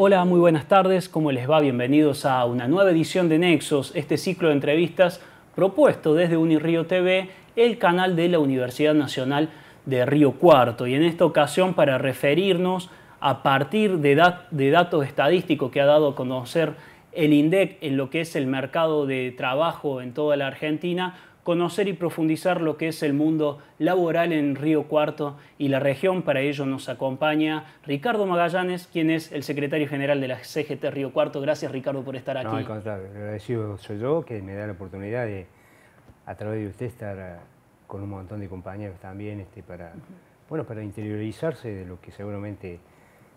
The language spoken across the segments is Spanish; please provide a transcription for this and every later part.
Hola, muy buenas tardes, ¿cómo les va? Bienvenidos a una nueva edición de Nexos, este ciclo de entrevistas propuesto desde Unirío TV, el canal de la Universidad Nacional de Río Cuarto. Y en esta ocasión para referirnos a partir de, de datos estadísticos que ha dado a conocer el INDEC en lo que es el mercado de trabajo en toda la Argentina, conocer y profundizar lo que es el mundo laboral en Río Cuarto y la región. Para ello nos acompaña Ricardo Magallanes, quien es el secretario general de la CGT Río Cuarto. Gracias Ricardo por estar aquí. No, al agradecido soy yo que me da la oportunidad de, a través de usted, estar eh, con un montón de compañeros también este, para, bueno, para interiorizarse de lo que seguramente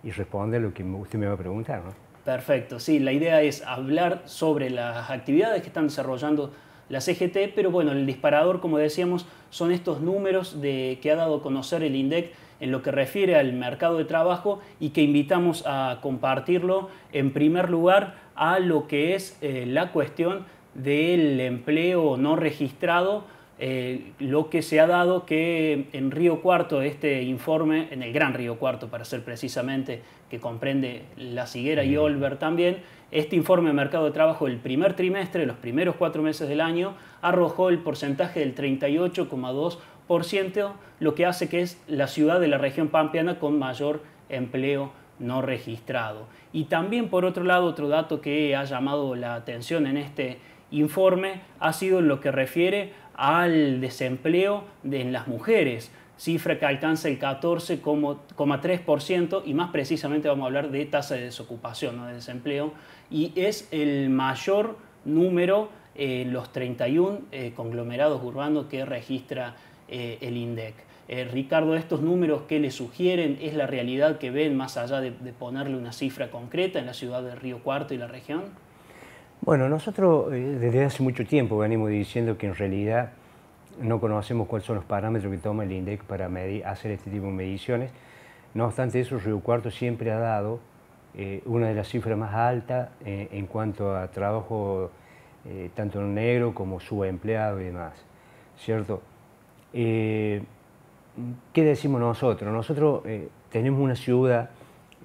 y responder lo que usted me va a preguntar. Perfecto, sí, la idea es hablar sobre las actividades que están desarrollando la CGT, pero bueno, el disparador, como decíamos, son estos números de, que ha dado a conocer el INDEC en lo que refiere al mercado de trabajo y que invitamos a compartirlo en primer lugar a lo que es eh, la cuestión del empleo no registrado, eh, lo que se ha dado que en Río Cuarto, este informe, en el Gran Río Cuarto para ser precisamente, que comprende La Siguera y Olver también, este informe de mercado de trabajo del primer trimestre, los primeros cuatro meses del año, arrojó el porcentaje del 38,2%, lo que hace que es la ciudad de la región pampeana con mayor empleo no registrado. Y también, por otro lado, otro dato que ha llamado la atención en este informe ha sido lo que refiere al desempleo de las mujeres cifra que alcanza el 14,3% y más precisamente vamos a hablar de tasa de desocupación, no de desempleo, y es el mayor número eh, en los 31 eh, conglomerados urbanos que registra eh, el INDEC. Ricardo, estos números que le sugieren es la realidad que ven más allá de ponerle una cifra concreta en la ciudad de Río Cuarto y la región. Bueno, nosotros desde hace mucho tiempo venimos diciendo que en realidad no conocemos cuáles son los parámetros que toma el INDEC para hacer este tipo de mediciones. No obstante eso, Río Cuarto siempre ha dado eh, una de las cifras más altas eh, en cuanto a trabajo eh, tanto en negro como subempleado y demás, ¿cierto? ¿Qué decimos nosotros? Nosotros tenemos una ciudad,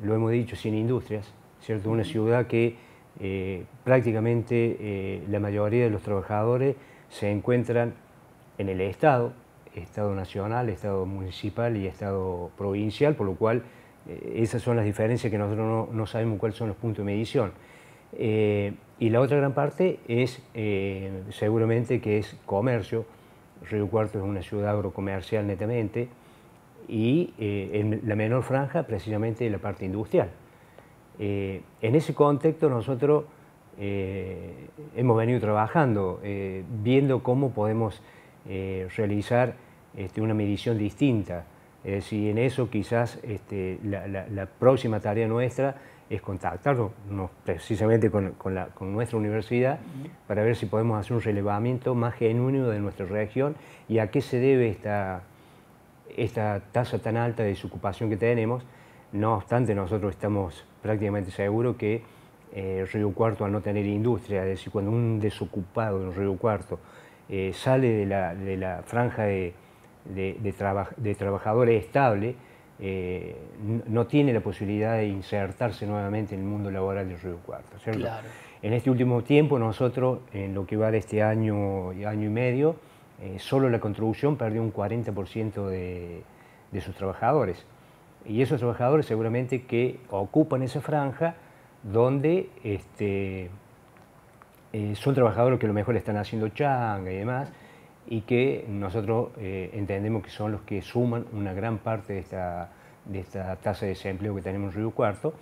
lo hemos dicho, sin industrias, ¿cierto? Una ciudad que prácticamente la mayoría de los trabajadores se encuentran en el Estado, Estado nacional, Estado municipal y Estado provincial, por lo cual eh, esas son las diferencias que nosotros no, sabemos cuáles son los puntos de medición. Eh, y la otra gran parte es eh, seguramente que es comercio. Río Cuarto es una ciudad agrocomercial netamente y en la menor franja precisamente la parte industrial. en ese contexto nosotros hemos venido trabajando, viendo cómo podemos eh, realizar este, una medición distinta. Es decir, en eso quizás este, la, próxima tarea nuestra es contactarnos precisamente con, nuestra universidad para ver si podemos hacer un relevamiento más genuino de nuestra región y a qué se debe esta, tasa tan alta de desocupación que tenemos. No obstante, nosotros estamos prácticamente seguros que eh, Río Cuarto al no tener industria, es decir, cuando un desocupado en Río Cuarto eh, sale de la, franja de, de, trabajadores estable, eh, no tiene la posibilidad de insertarse nuevamente en el mundo laboral del Río Cuarto. En este último tiempo nosotros, en lo que va de este año, y año y medio, eh, solo la contribución perdió un 40% de, de sus trabajadores. Y esos trabajadores seguramente que ocupan esa franja donde este, eh, son trabajadores que a lo mejor están haciendo changa y demás, y que nosotros eh, entendemos que son los que suman una gran parte de esta, de esta tasa de desempleo que tenemos en Río Cuarto.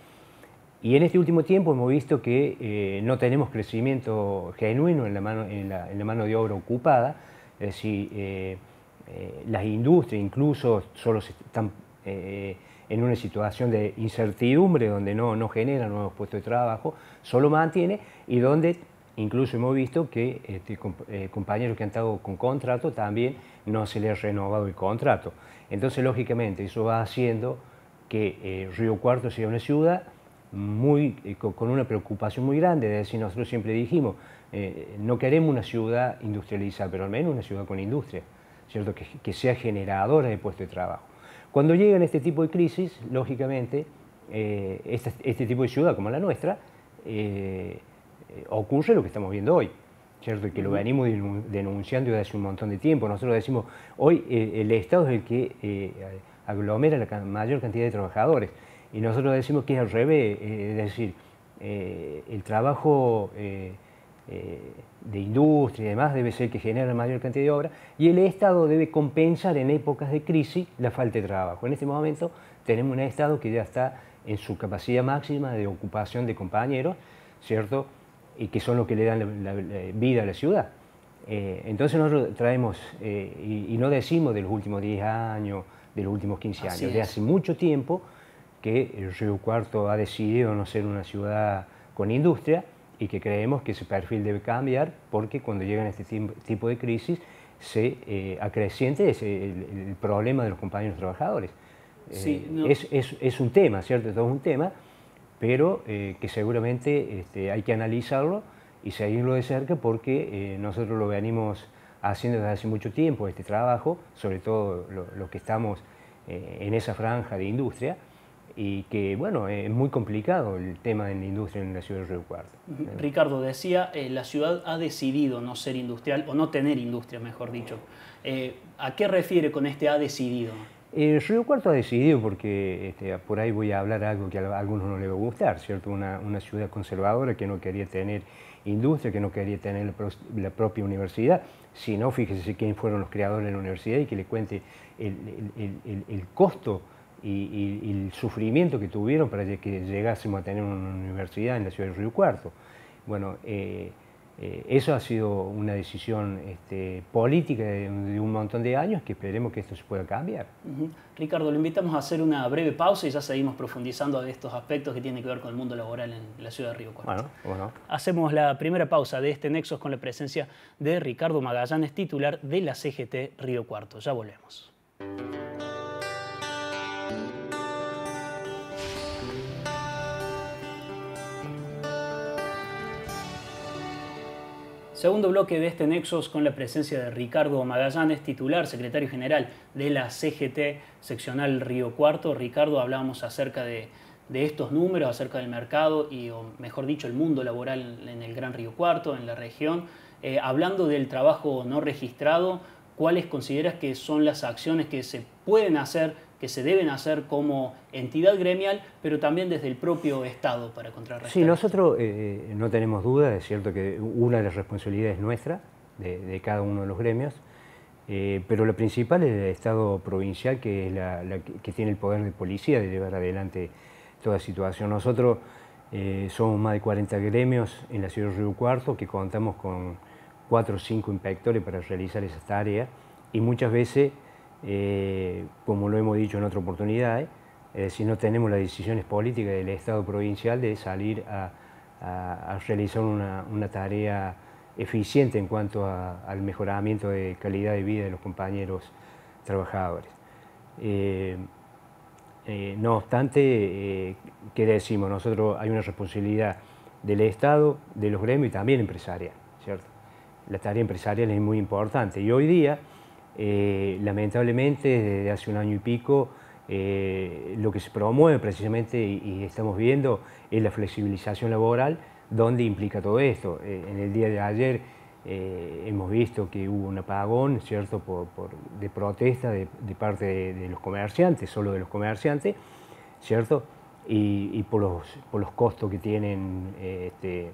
Y en este último tiempo hemos visto que eh, no tenemos crecimiento genuino en la, mano, en, la, mano de obra ocupada, es decir, las industrias incluso solo están en una situación de incertidumbre donde no, no genera nuevos puestos de trabajo, solo mantiene y donde Incluso hemos visto que este, eh, compañeros que han estado con contrato también no se les ha renovado el contrato. Entonces, lógicamente, eso va haciendo que eh, Río Cuarto sea una ciudad muy, eh, con una preocupación muy grande. Es decir, nosotros siempre dijimos, no queremos una ciudad industrializada, pero al menos una ciudad con industria, ¿cierto? Que, sea generadora de puestos de trabajo. Cuando llegan este tipo de crisis, lógicamente, este, tipo de ciudad como la nuestra, eh, ocurre lo que estamos viendo hoy, ¿cierto? que lo venimos denunciando desde hace un montón de tiempo. Nosotros decimos, hoy eh, el Estado es el que eh, aglomera la mayor cantidad de trabajadores. Y nosotros decimos que es al revés, es decir, el trabajo de industria y demás debe ser el que genera la mayor cantidad de obra y el Estado debe compensar en épocas de crisis la falta de trabajo. En este momento tenemos un Estado que ya está en su capacidad máxima de ocupación de compañeros, ¿cierto? y que son los que le dan la, vida a la ciudad. Eh, entonces nosotros traemos, eh, y, no decimos de los últimos 10 años, de los últimos 15 años, de hace mucho tiempo que el Río Cuarto ha decidido no ser una ciudad con industria y que creemos que ese perfil debe cambiar porque cuando llegan este tipo de crisis se eh, acreciente el, problema de los compañeros trabajadores. es, es, un tema, ¿cierto? Todo es un tema pero eh, que seguramente este, hay que analizarlo y seguirlo de cerca porque eh, nosotros lo venimos haciendo desde hace mucho tiempo, este trabajo, sobre todo los lo que estamos eh, en esa franja de industria, y que, bueno, es muy complicado el tema de la industria en la ciudad de Río Cuarto. Ricardo decía, la ciudad ha decidido no ser industrial, o no tener industria, mejor dicho. ¿A qué refiere con este ha decidido? Río eh, Cuarto ha decidido, porque este, por ahí voy a hablar algo que a algunos no les va a gustar, ¿cierto? Una, ciudad conservadora que no quería tener industria, que no quería tener la, propia universidad. sino, no, fíjese quién fueron los creadores de la universidad y que le cuente el, costo y, el sufrimiento que tuvieron para que llegásemos a tener una universidad en la ciudad de Río Cuarto. Bueno, eh, eh, eso ha sido una decisión este, política de, un montón de años que esperemos que esto se pueda cambiar. Ricardo, lo invitamos a hacer una breve pausa y ya seguimos profundizando de estos aspectos que tienen que ver con el mundo laboral en la ciudad de Río Cuarto. Bueno, Hacemos la primera pausa de este Nexos con la presencia de Ricardo Magallanes, titular de la CGT Río Cuarto. Ya volvemos. Segundo bloque de este Nexos con la presencia de Ricardo Magallanes, titular, secretario general de la CGT seccional Río Cuarto. Ricardo, hablábamos acerca de, estos números, acerca del mercado y, o mejor dicho, el mundo laboral en el Gran Río Cuarto, en la región. Eh, hablando del trabajo no registrado, ¿cuáles consideras que son las acciones que se pueden hacer que se deben hacer como entidad gremial, pero también desde el propio Estado para contrarrestar. Sí, nosotros eh, no tenemos duda, es cierto que una de las responsabilidades es nuestra, de, cada uno de los gremios, eh, pero lo principal es el Estado provincial, que es la, que tiene el poder de policía de llevar adelante toda situación. Nosotros eh, somos más de 40 gremios en la ciudad de Río Cuarto que contamos con 4 o 5 inspectores para realizar esa tarea y muchas veces eh, como lo hemos dicho en otra oportunidad, eh, eh, si no tenemos las decisiones políticas del Estado provincial de salir a, realizar una, tarea eficiente en cuanto al mejoramiento de calidad de vida de los compañeros trabajadores. no obstante, decimos? Nosotros hay una responsabilidad del Estado, de los gremios y también empresarial, ¿cierto? La tarea empresarial es muy importante y hoy día eh, lamentablemente desde hace un año y pico eh, lo que se promueve precisamente y, estamos viendo es la flexibilización laboral, donde implica todo esto. Eh, en el día de ayer hemos visto que hubo un apagón, ¿cierto?, de protesta de, parte de, los comerciantes, solo de los comerciantes, ¿cierto? Y, por, los, por los costos que tienen este,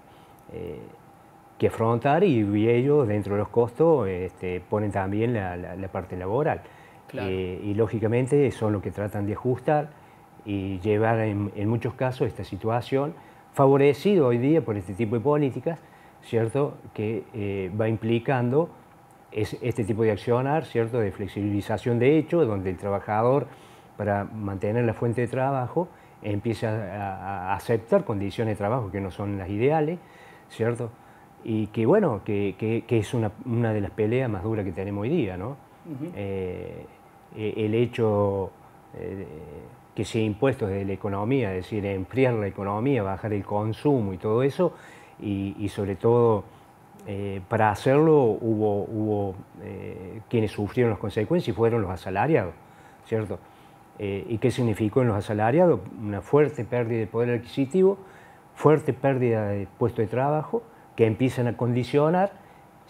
que afrontar y, ellos, dentro de los costos, este, ponen también la, parte laboral. Eh, y lógicamente son los que tratan de ajustar y llevar en, muchos casos esta situación, favorecido hoy día por este tipo de políticas, ¿cierto? Que eh, va implicando este tipo de accionar, ¿cierto? De flexibilización de hecho, donde el trabajador, para mantener la fuente de trabajo, empieza a, a aceptar condiciones de trabajo que no son las ideales, ¿cierto? y que bueno, que, es una, una, de las peleas más duras que tenemos hoy día, ¿no? Eh, eh, el hecho eh, que se impuestos de desde la economía, es decir, enfriar la economía, bajar el consumo y todo eso, y, sobre todo para hacerlo hubo, hubo quienes sufrieron las consecuencias y fueron los asalariados, ¿cierto? ¿Y qué significó en los asalariados? Una fuerte pérdida de poder adquisitivo, fuerte pérdida de puesto de trabajo, que empiezan a condicionar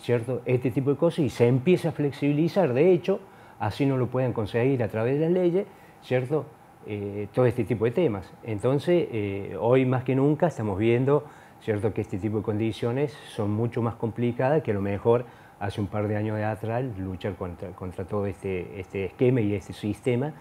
¿cierto? este tipo de cosas y se empieza a flexibilizar. De hecho, así no lo pueden conseguir a través de las leyes, ¿cierto? Eh, todo este tipo de temas. Entonces, eh, hoy más que nunca estamos viendo ¿cierto? que este tipo de condiciones son mucho más complicadas que a lo mejor hace un par de años de atrás luchar contra, todo este, este esquema y este sistema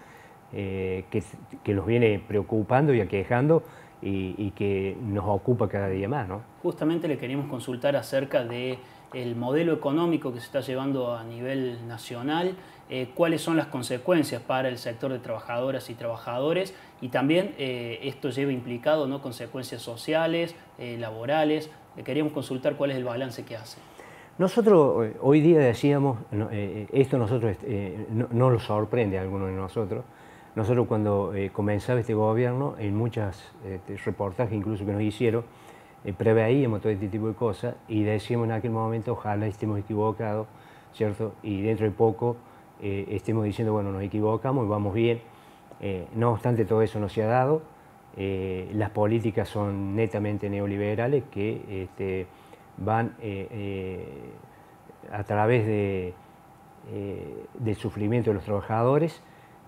eh, que, que, los viene preocupando y aquejando y, que nos ocupa cada día más. ¿no? Justamente le queríamos consultar acerca de el modelo económico que se está llevando a nivel nacional, eh, cuáles son las consecuencias para el sector de trabajadoras y trabajadores y también eh, esto lleva implicado ¿no? consecuencias sociales, eh, laborales. Le queríamos consultar cuál es el balance que hace. Nosotros hoy día decíamos, esto nosotros no, nos sorprende a alguno de nosotros, nosotros cuando eh, comenzaba este gobierno, en muchos este, reportajes incluso que nos hicieron, eh, preveíamos todo este tipo de cosas y decíamos en aquel momento, ojalá estemos equivocados, ¿cierto? Y dentro de poco eh, estemos diciendo, bueno, nos equivocamos y vamos bien. no obstante, todo eso no se ha dado. las políticas son netamente neoliberales que este, van a través del sufrimiento de los trabajadores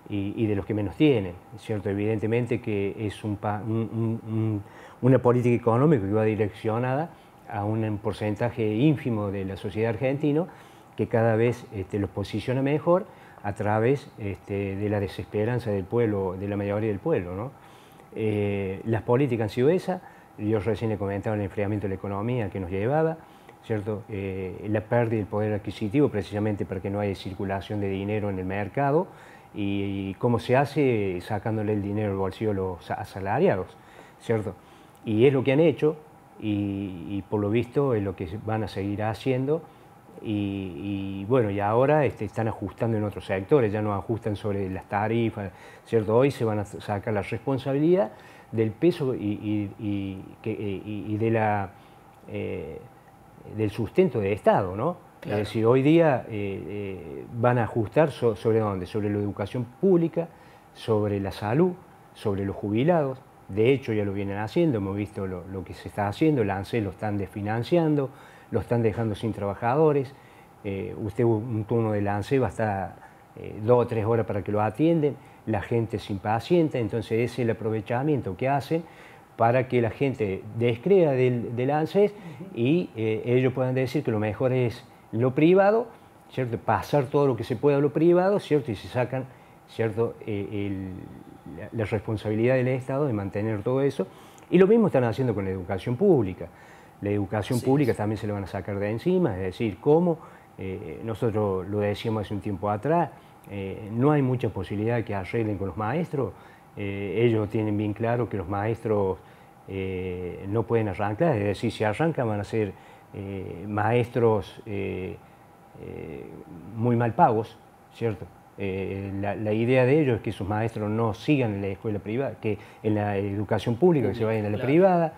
y, de los que menos tienen. ¿cierto? Evidentemente que es una política económica que va direccionada a un porcentaje ínfimo de la sociedad argentina que cada vez este, los posiciona mejor a través este, de la desesperanza del pueblo, de la mayoría del pueblo. Eh, las políticas han sido esas, yo recién he comentado el enfriamiento de la economía que nos llevaba, ¿cierto? Eh, la pérdida del poder adquisitivo precisamente porque no hay circulación de dinero en el mercado, y cómo se hace sacándole el dinero al bolsillo a los asalariados, ¿cierto? Y es lo que han hecho y, por lo visto es lo que van a seguir haciendo y, bueno, y ahora este, están ajustando en otros sectores, ya no ajustan sobre las tarifas, ¿cierto? Hoy se van a sacar la responsabilidad del peso y, eh, de la, eh, del sustento del Estado, ¿no? Es decir, hoy día eh, eh, van a ajustar sobre dónde, sobre la educación pública, sobre la salud, sobre los jubilados. De hecho, ya lo vienen haciendo, hemos visto lo, que se está haciendo, el ANSES lo están desfinanciando, lo están dejando sin trabajadores. Eh, usted un turno de ANSES va a estar dos o tres horas para que lo atienden, la gente se impacienta, entonces ese es el aprovechamiento que hacen para que la gente descrea del, del ANSES y ellos puedan decir que lo mejor es lo privado, ¿cierto? pasar todo lo que se pueda a lo privado, ¿cierto? y se sacan ¿cierto? Eh, la, responsabilidad del Estado de mantener todo eso. Y lo mismo están haciendo con la educación pública. La educación pública también se la van a sacar de encima, es decir, cómo eh, nosotros lo decíamos hace un tiempo atrás, eh, no hay mucha posibilidad de que arreglen con los maestros. ellos tienen bien claro que los maestros no pueden arrancar, es decir, si arrancan van a ser eh, maestros eh, eh, muy mal pagos, ¿cierto? La, idea de ellos es que sus maestros no sigan en la escuela privada, que en la educación pública, se vayan a la privada.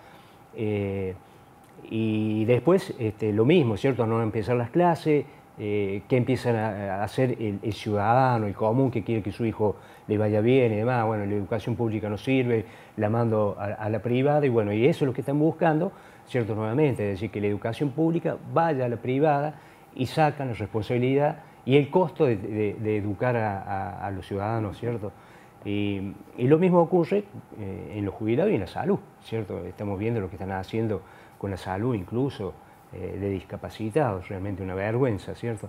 y después este, lo mismo, ¿cierto? No empezar las clases, que qué empiezan a hacer el, ciudadano, el común que quiere que su hijo le vaya bien y demás. Bueno, la educación pública no sirve, la mando a, la privada y bueno, y eso es lo que están buscando. ¿cierto? Nuevamente, es decir, que la educación pública vaya a la privada y sacan la responsabilidad y el costo de, educar a, los ciudadanos, ¿cierto? Y, lo mismo ocurre eh, en los jubilados y en la salud, ¿cierto? Estamos viendo lo que están haciendo con la salud, incluso eh, de discapacitados, realmente una vergüenza, ¿cierto?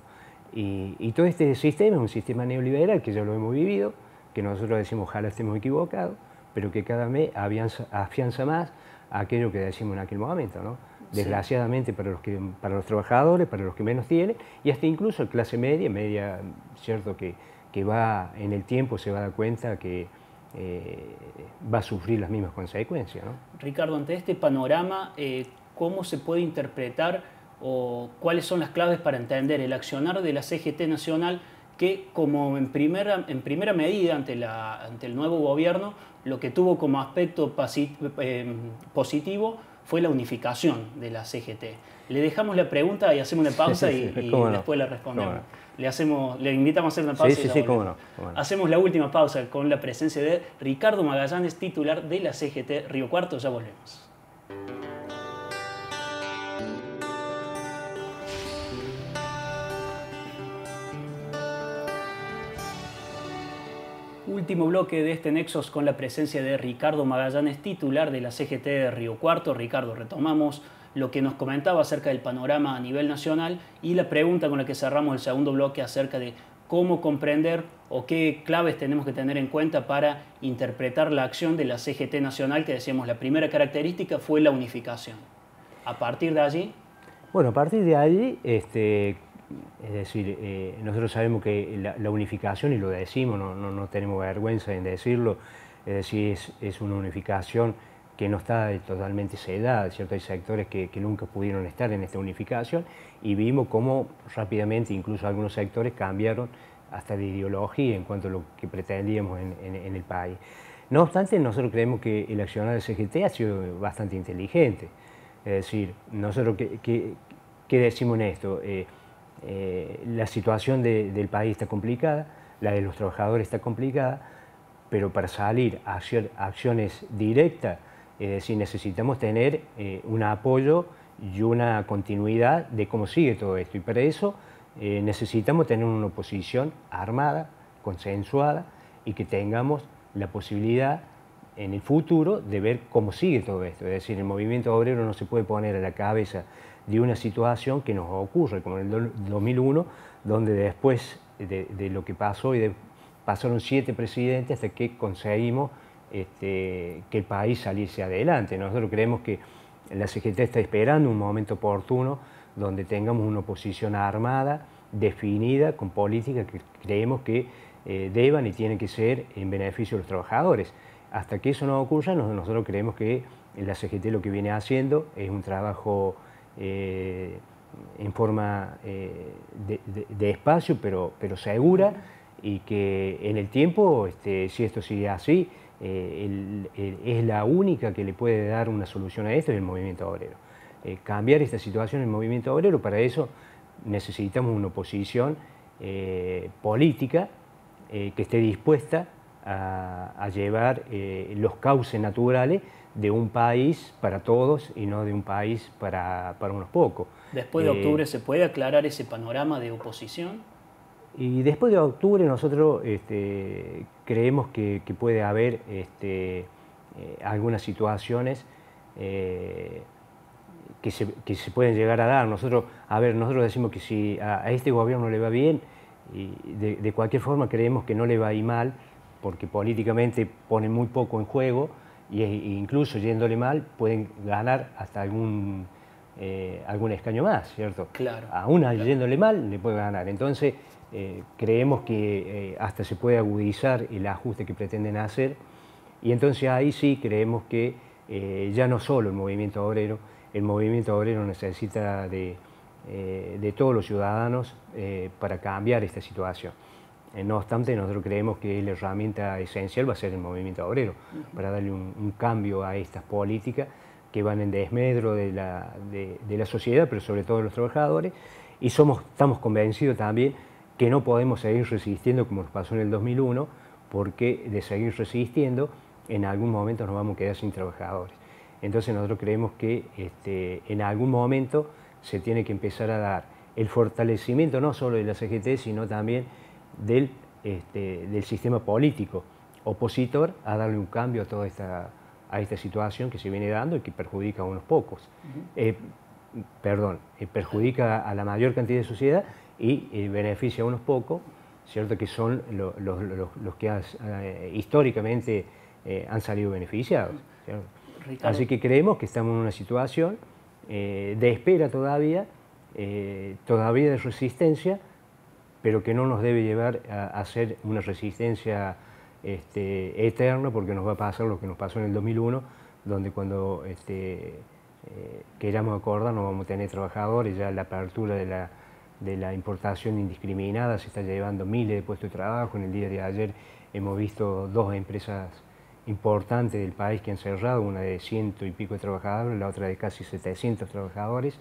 Y, todo este sistema es un sistema neoliberal que ya lo hemos vivido, que nosotros decimos ojalá estemos equivocados, pero que cada mes afianza más aquello que decimos en aquel momento, ¿no? desgraciadamente para, los que, para los trabajadores, para los que menos tienen, y hasta incluso clase media, media, cierto que, que va en el tiempo se va a dar cuenta que eh, va a sufrir las mismas consecuencias. Ricardo, ante este panorama, eh, ¿cómo se puede interpretar o cuáles son las claves para entender el accionar de la CGT Nacional que como en primera, en primera medida ante, la, ante el nuevo gobierno lo que tuvo como aspecto eh, positivo fue la unificación de la CGT. Le dejamos la pregunta y hacemos una pausa y, después la respondemos. Le, hacemos, le invitamos a hacer una pausa. Y sí, Hacemos la última pausa con la presencia de Ricardo Magallanes, titular de la CGT Río Cuarto. Ya volvemos. último bloque de este Nexos con la presencia de Ricardo Magallanes, titular de la CGT de Río Cuarto. Ricardo, retomamos lo que nos comentaba acerca del panorama a nivel nacional y la pregunta con la que cerramos el segundo bloque acerca de cómo comprender o qué claves tenemos que tener en cuenta para interpretar la acción de la CGT nacional, que decíamos la primera característica fue la unificación. A partir de allí... Bueno, a partir de allí, este, es decir, eh, nosotros sabemos que la, unificación, y lo decimos, no, no, no, tenemos vergüenza en decirlo, es decir, es, una unificación que no está totalmente sedada, ¿cierto? Hay sectores que, que, nunca pudieron estar en esta unificación y vimos cómo rápidamente incluso algunos sectores cambiaron hasta de ideología en cuanto a lo que pretendíamos en, en, el país. No obstante, nosotros creemos que el accionar del CGT ha sido bastante inteligente. Es decir, nosotros, ¿qué, qué, decimos en esto? Eh, eh, la situación del país está complicada, la de los trabajadores está complicada, pero para salir a acciones directas, es decir, necesitamos tener eh, un apoyo y una continuidad de cómo sigue todo esto. Y para eso eh, necesitamos tener una oposición armada, consensuada, y que tengamos la posibilidad en el futuro de ver cómo sigue todo esto. Es decir, el movimiento obrero no se puede poner a la cabeza de una situación que nos ocurre, como en el 2001, donde después de, lo que pasó, y de, pasaron siete presidentes hasta que conseguimos este, que el país saliese adelante. Nosotros creemos que la CGT está esperando un momento oportuno donde tengamos una oposición armada, definida, con políticas que creemos que eh, deban y tienen que ser en beneficio de los trabajadores. Hasta que eso no ocurra, nosotros creemos que la CGT lo que viene haciendo es un trabajo eh, en forma eh, de, espacio, pero, pero segura, y que en el tiempo, este, si esto sigue así, eh, es la única que le puede dar una solución a esto es el movimiento obrero. cambiar esta situación en el movimiento obrero, para eso necesitamos una oposición política que esté dispuesta a, a llevar los cauces naturales de un país para todos y no de un país para, unos pocos. ¿Después de eh, octubre se puede aclarar ese panorama de oposición? Y después de octubre nosotros este, creemos que, puede haber este, eh, algunas situaciones eh, que, se, pueden llegar a dar. Nosotros, a ver, nosotros decimos que si a, este gobierno le va bien, y de, de cualquier forma creemos que no le va a ir mal, porque políticamente pone muy poco en juego y incluso yéndole mal pueden ganar hasta algún, eh, algún escaño más, ¿cierto? Claro. Aún yéndole mal le puede ganar. Entonces eh, creemos que eh, hasta se puede agudizar el ajuste que pretenden hacer y entonces ahí sí creemos que ya no solo el movimiento obrero, el movimiento obrero necesita de todos los ciudadanos para cambiar esta situación. Eh, no obstante, nosotros creemos que la herramienta esencial va a ser el movimiento obrero, para darle un, cambio a estas políticas que van en desmedro de la, sociedad, pero sobre todo de los trabajadores, y somos, estamos convencidos también que no podemos seguir resistiendo como nos pasó en el 2001, porque de seguir resistiendo en algún momento nos vamos a quedar sin trabajadores. Entonces nosotros creemos que este, en algún momento se tiene que empezar a dar el fortalecimiento no solo de la CGT, sino también este, del, sistema político opositor a darle un cambio a toda esta, situación que se viene dando y que perjudica a unos pocos. Eh, perdón, eh, perjudica a la mayor cantidad de sociedad y eh, beneficia a unos pocos, ¿cierto? Que son los que históricamente han salido beneficiados. Así que creemos que estamos en una situación de espera todavía, todavía de resistencia, pero que no nos debe llevar a hacer una resistencia este, eterna, porque nos va a pasar lo que nos pasó en el 2001, donde cuando este, eh, queramos acordar no vamos a tener trabajadores, ya la apertura de la, de la importación indiscriminada se está llevando miles de puestos de trabajo, en el día de ayer hemos visto dos empresas importantes del país que han cerrado, una de ciento y pico de trabajadores, la otra de casi 700 trabajadores,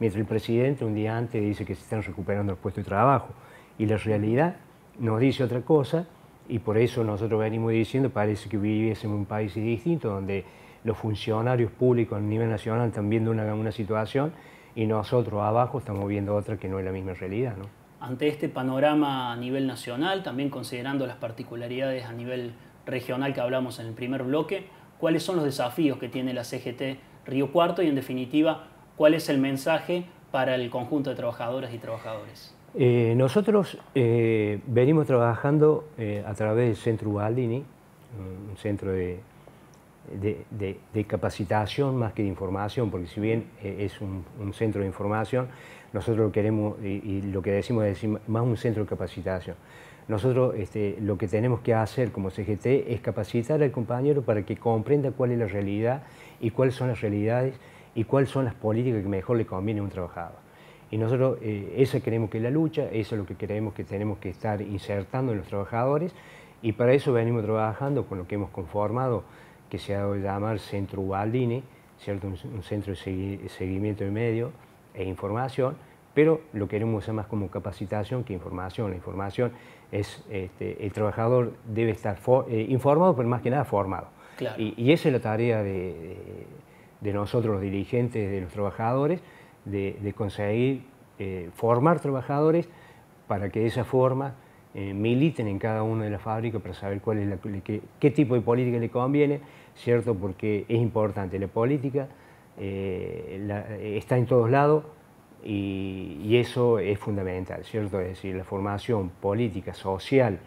mientras el presidente un día antes dice que se están recuperando los puestos de trabajo y la realidad nos dice otra cosa y por eso nosotros venimos diciendo, parece que viviésemos en un país distinto donde los funcionarios públicos a nivel nacional están viendo una, situación y nosotros abajo estamos viendo otra que no es la misma realidad. Ante este panorama a nivel nacional, también considerando las particularidades a nivel regional que hablamos en el primer bloque, ¿cuáles son los desafíos que tiene la CGT Río Cuarto y en definitiva, cuál es el mensaje para el conjunto de trabajadoras y trabajadores? Eh, nosotros eh, venimos trabajando eh, a través del Centro Ubaldini, un centro de, capacitación más que de información, porque si bien es un, centro de información, nosotros lo queremos y, lo que decimos es decir, más un centro de capacitación. Nosotros este, lo que tenemos que hacer como CGT es capacitar al compañero para que comprenda cuál es la realidad y cuáles son las realidades y cuáles son las políticas que mejor le conviene a un trabajador. Y nosotros esa eh, eso queremos que es la lucha, eso es lo que creemos que tenemos que estar insertando en los trabajadores y para eso venimos trabajando con lo que hemos conformado, que se ha dado llamar Centro Ubaldini, ¿cierto? Un, centro de seguimiento de medio e información, pero lo queremos usar más como capacitación que información. La información es, este, el trabajador debe estar eh, informado, pero más que nada formado. Y, esa es la tarea de, de, de nosotros los dirigentes, de los trabajadores, de, conseguir eh, formar trabajadores para que de esa forma eh, militen en cada uno de las fábricas para saber cuál es la, qué, tipo de política le conviene, ¿cierto? Porque es importante, la política eh, está en todos lados y, eso es fundamental, ¿cierto? Es decir, la formación política, social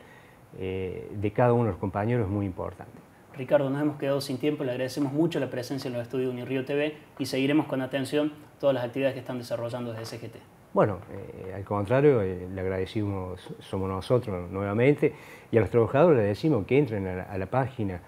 de cada uno de los compañeros es muy importante. Ricardo, nos hemos quedado sin tiempo, le agradecemos mucho la presencia en los estudios de Unirío TV y seguiremos con atención todas las actividades que están desarrollando desde CGT. Bueno, eh, al contrario, eh, le agradecimos, somos nosotros nuevamente, y a los trabajadores le decimos que entren a la, página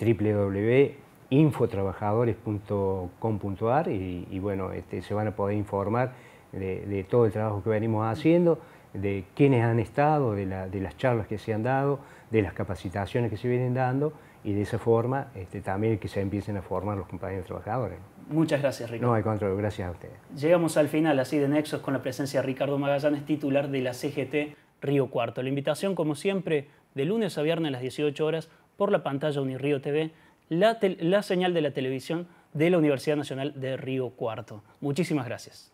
www.infotrabajadores.com.ar y, bueno, este, se van a poder informar de, todo el trabajo que venimos haciendo, de quiénes han estado, de, las charlas que se han dado, de las capacitaciones que se vienen dando y de esa forma este, también que se empiecen a formar los compañeros trabajadores. Muchas gracias, Ricardo. No, hay control, gracias a ustedes. Llegamos al final así de Nexos con la presencia de Ricardo Magallanes, titular de la CGT Río Cuarto. La invitación, como siempre, de lunes a viernes a las 18 horas por la pantalla Unirío TV, la señal de la televisión de la Universidad Nacional de Río Cuarto. Muchísimas gracias.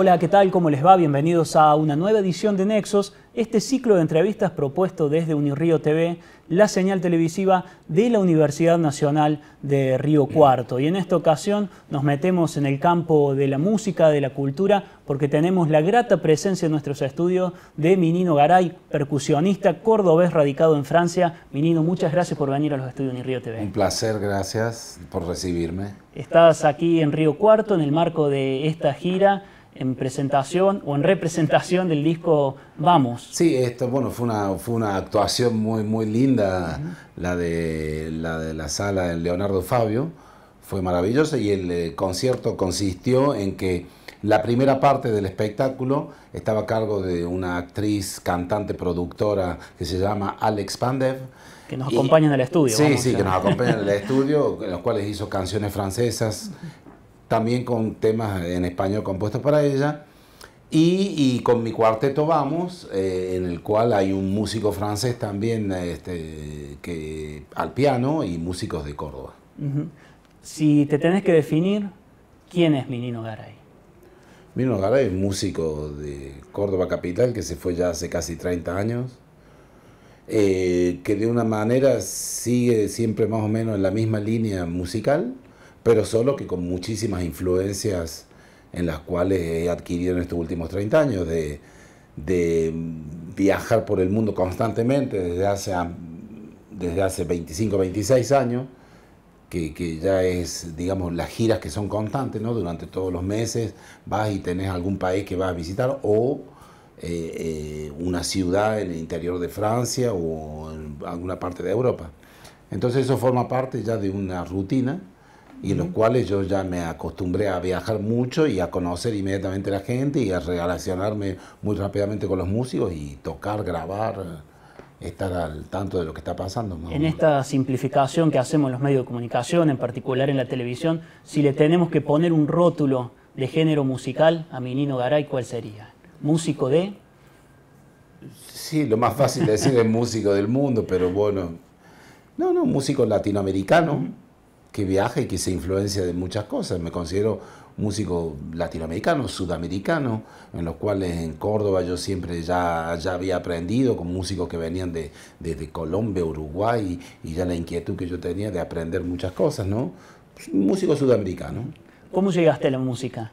Hola, ¿qué tal? ¿Cómo les va? Bienvenidos a una nueva edición de Nexos, este ciclo de entrevistas propuesto desde Unirío TV, la señal televisiva de la Universidad Nacional de Río Cuarto. Y en esta ocasión nos metemos en el campo de la música, de la cultura, porque tenemos la grata presencia en nuestros estudios de Minino Garay, percusionista cordobés radicado en Francia. Minino, muchas gracias por venir a los estudios Unirío TV. Un placer, gracias por recibirme. Estás aquí en Río Cuarto en el marco de esta gira en presentación o en representación del disco Vamos. Sí, esto bueno, fue una, fue una actuación muy, muy linda, la, de, la de la sala de Leonardo Fabio, fue maravillosa y el eh, concierto consistió en que la primera parte del espectáculo estaba a cargo de una actriz, cantante, productora que se llama Alex Pandev. Que nos acompaña en el estudio. Sí, sí, que eh. nos acompaña en el estudio, en los cuales hizo canciones francesas, también con temas en español compuestos para ella. Y, con mi cuarteto vamos, eh, en el cual hay un músico francés también este, que, al piano y músicos de Córdoba. Si te tenés que definir, ¿quién es Minino Garay? Minino Garay es músico de Córdoba Capital que se fue ya hace casi 30 años. Eh, que de una manera sigue siempre más o menos en la misma línea musical, pero solo que con muchísimas influencias en las cuales he adquirido en estos últimos 30 años, de, viajar por el mundo constantemente desde hace, desde hace 25, 26 años, que, ya es, digamos, las giras que son constantes, ¿no? Durante todos los meses vas y tenés algún país que vas a visitar o eh, eh, una ciudad en el interior de Francia o en alguna parte de Europa. Entonces eso forma parte ya de una rutina y los cuales yo ya me acostumbré a viajar mucho y a conocer inmediatamente la gente y a relacionarme muy rápidamente con los músicos y tocar, grabar, estar al tanto de lo que está pasando. En esta simplificación que hacemos en los medios de comunicación, en particular en la televisión, si le tenemos que poner un rótulo de género musical a Nino Garay, ¿cuál sería? ¿Músico de...? Sí, lo más fácil de decir es músico del mundo, pero bueno... No, no, músico latinoamericano que viaja y que se influencia de muchas cosas. Me considero músico latinoamericano, sudamericano, en los cuales en Córdoba yo siempre ya, ya había aprendido con músicos que venían de, de, Colombia, Uruguay, y ya la inquietud que yo tenía de aprender muchas cosas, ¿no? Músico sudamericano. ¿Cómo llegaste a la música?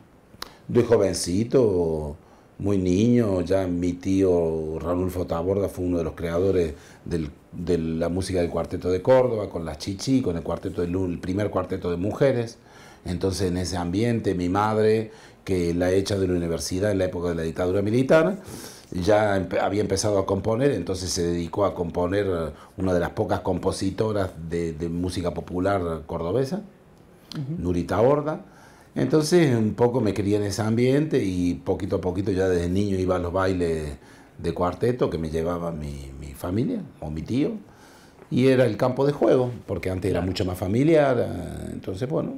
De jovencito, muy niño, ya mi tío Raúl Taborda fue uno de los creadores del de la música del Cuarteto de Córdoba, con las Chichi, con el, cuarteto de, primer cuarteto de mujeres. Entonces, en ese ambiente, mi madre, que la hecha de la universidad en la época de la dictadura militar, ya había empezado a componer, entonces se dedicó a componer eh, una de las pocas compositoras de, música popular cordobesa, Nurita Horda. Entonces, un poco me crié en ese ambiente y poquito a poquito, ya desde niño iba a los bailes de cuarteto que me llevaba mi, familia o mi tío y era el campo de juego, porque antes era mucho más familiar, eh, entonces bueno,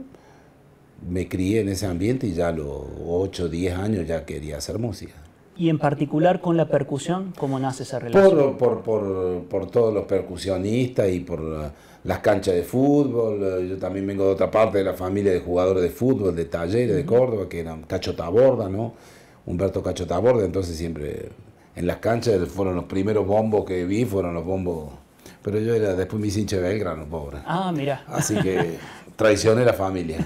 me crié en ese ambiente y ya a los 8, 10 años ya quería hacer música. ¿Y en particular con la percusión, cómo nace esa relación? Por, por, por, todos los percusionistas y por eh, las canchas de fútbol. Eh, yo también vengo de otra parte de la familia de jugadores de fútbol, de talleres de Córdoba, que eran Cachotaborda, ¿no? Humberto Cacho Taborda, entonces siempre en las canchas fueron los primeros bombos que vi, fueron los bombos. Pero yo era, después mi sinche Belgrano, pobre. Ah, mira. Así que traicioné la familia.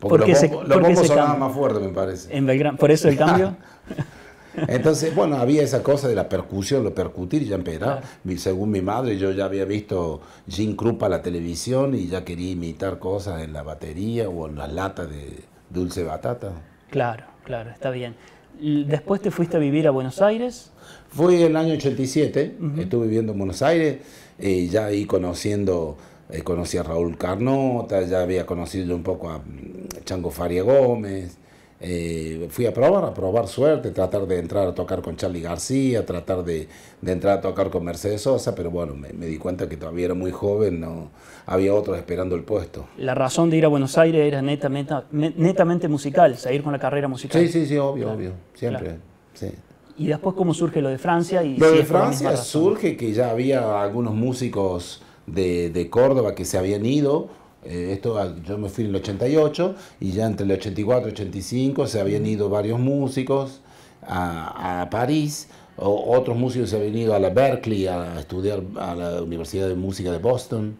Porque los, bombos, sonaban más fuertes, me parece. En Belgrano, por eso el cambio. Entonces, bueno, había esa cosa de la percusión, lo percutir ya empezaba. Según mi madre, yo ya había visto Jim Krupa a la televisión y ya quería imitar cosas en la batería o en las latas de dulce batata. Claro, claro, está bien. Después te fuiste a vivir a Buenos Aires. Fui en el año 87, estuve viviendo en Buenos Aires, y eh, ya ahí conociendo, eh, conocí a Raúl Carnota, ya había conocido un poco a mm, Chango Faria Gómez, eh, fui a probar, a probar suerte, tratar de entrar a tocar con Charlie García, tratar de, de entrar a tocar con Mercedes Sosa, pero bueno, me, me, di cuenta que todavía era muy joven, no había otros esperando el puesto. La razón de ir a Buenos Aires era netamente, netamente musical, seguir con la carrera musical. Sí, sí, sí, obvio, obvio, siempre. Sí. ¿Y después cómo surge lo de Francia? Y lo de Francia surge que ya había algunos músicos de, de Córdoba que se habían ido eh, esto, yo me fui en el 88 y ya entre el 84 y 85 se habían mm. ido varios músicos a, París. otros músicos se habían ido a la Berkeley a estudiar a la Universidad de Música de Boston.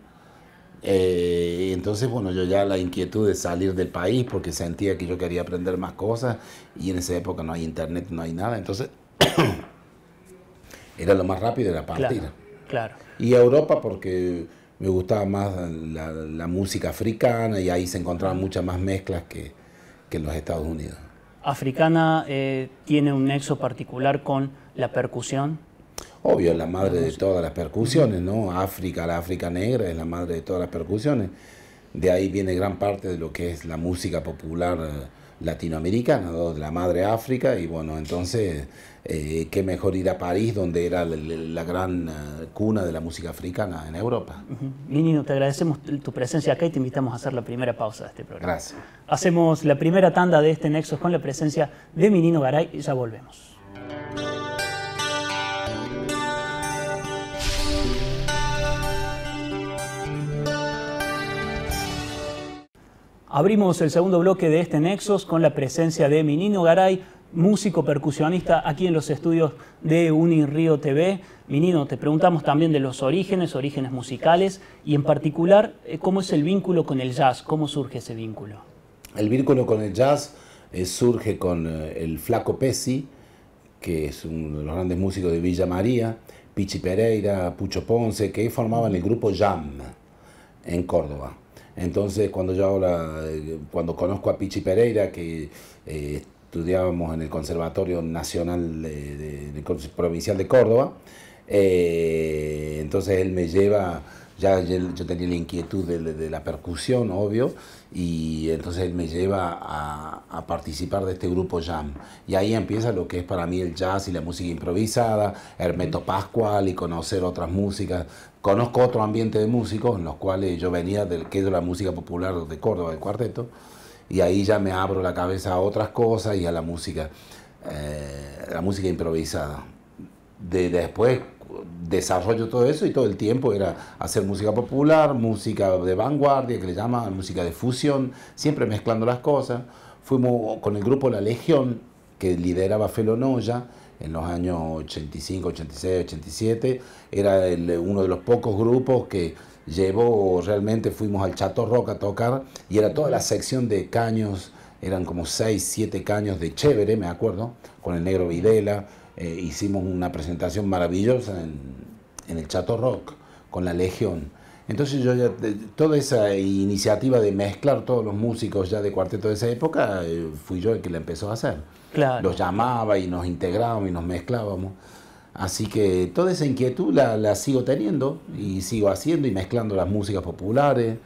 Eh, entonces, bueno, yo ya la inquietud de salir del país porque sentía que yo quería aprender más cosas y en esa época no hay internet, no hay nada. Entonces, era lo más rápido, era partir. Claro, claro. Y Europa porque me gustaba más la, música africana y ahí se encontraban muchas más mezclas que, que en los Estados Unidos. ¿Africana eh, tiene un nexo particular con la percusión? Obvio, la madre de todas las percusiones, ¿no? África, la África negra es la madre de todas las percusiones. De ahí viene gran parte de lo que es la música popular eh, latinoamericana, de la madre África, y bueno, entonces eh, qué mejor ir a París, donde era la, gran eh, cuna de la música africana en Europa. Minino, te agradecemos tu presencia acá y te invitamos a hacer la primera pausa de este programa. Gracias. Hacemos la primera tanda de este Nexos con la presencia de Minino Garay y ya volvemos. Abrimos el segundo bloque de este Nexos con la presencia de Minino Garay, músico percusionista aquí en los estudios de Unirío TV. Minino, te preguntamos también de los orígenes, orígenes musicales y en particular eh, cómo es el vínculo con el jazz, cómo surge ese vínculo. El vínculo con el jazz eh, surge con eh, el flaco Pesi, que es uno de los grandes músicos de Villa María, Pichi Pereira, Pucho Ponce, que formaban el grupo Jam en Córdoba. Entonces, cuando yo ahora, cuando conozco a Pichi Pereira, que estudiábamos en el Conservatorio Nacional de, Provincial de Córdoba. Eh, entonces él me lleva, ya yo tenía la inquietud de, de la percusión, obvio, y entonces él me lleva a, a, participar de este grupo jam. Y ahí empieza lo que es para mí el jazz y la música improvisada, Hermeto Pascual y conocer otras músicas. Conozco otro ambiente de músicos en los cuales yo venía del que es de la música popular de Córdoba, del cuarteto y ahí ya me abro la cabeza a otras cosas y a la música, eh, la música improvisada. De, después desarrollo todo eso y todo el tiempo era hacer música popular, música de vanguardia, que le llaman música de fusión, siempre mezclando las cosas. Fuimos con el grupo La Legión, que lideraba Felo Noya en los años 85, 86, 87. Era uno de los pocos grupos que llevó, realmente fuimos al Chato Rock a tocar y era toda la sección de caños, eran como seis siete caños de chévere, me acuerdo, con el negro Videla. Eh, hicimos una presentación maravillosa en, el Chato Rock con la Legión. Entonces yo ya, toda esa iniciativa de mezclar todos los músicos ya de cuarteto de esa época, eh, fui yo el que la empezó a hacer. Los llamaba y nos integrábamos y nos mezclábamos. Así que toda esa inquietud la, sigo teniendo y sigo haciendo y mezclando las músicas populares.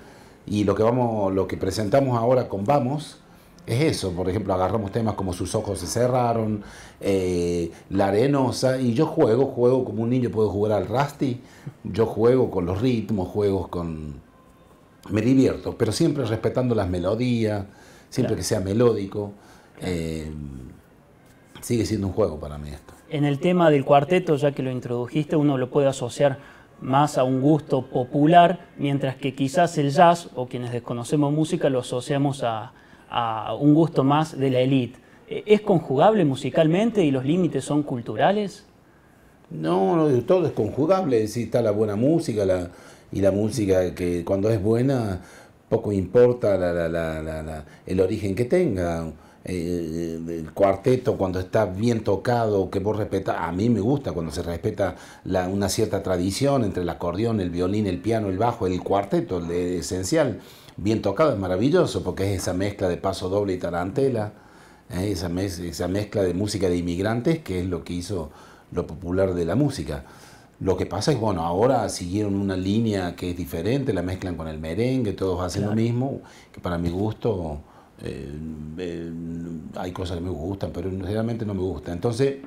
Y lo que, vamos, lo que presentamos ahora con Vamos es eso. Por ejemplo, agarramos temas como Sus ojos se cerraron, eh, La arenosa, y yo juego, juego como un niño, puedo jugar al Rusty, yo juego con los ritmos, juego con... Me divierto, pero siempre respetando las melodías, siempre que sea melódico. Eh, sigue siendo un juego para mí esto. En el tema del cuarteto, ya que lo introdujiste, uno lo puede asociar más a un gusto popular, mientras que quizás el jazz o quienes desconocemos música lo asociamos a, un gusto más de la élite. ¿E-, ¿Es conjugable musicalmente y los límites son culturales? No, no, todo es conjugable, si está la buena música y la música que cuando es buena poco importa el origen que tenga el cuarteto cuando está bien tocado, que vos respetas, a mí me gusta cuando se respeta la, una cierta tradición entre el acordeón, el violín, el piano, el bajo, el cuarteto, el esencial, bien tocado, es maravilloso porque es esa mezcla de paso doble y tarantela, ¿eh? esa, esa mezcla de música de inmigrantes que es lo que hizo lo popular de la música. Lo que pasa es, bueno, ahora siguieron una línea que es diferente, la mezclan con el merengue, todos hacen lo mismo, que para mi gusto eh, eh, hay cosas que me gustan, pero realmente no me gusta. Entonces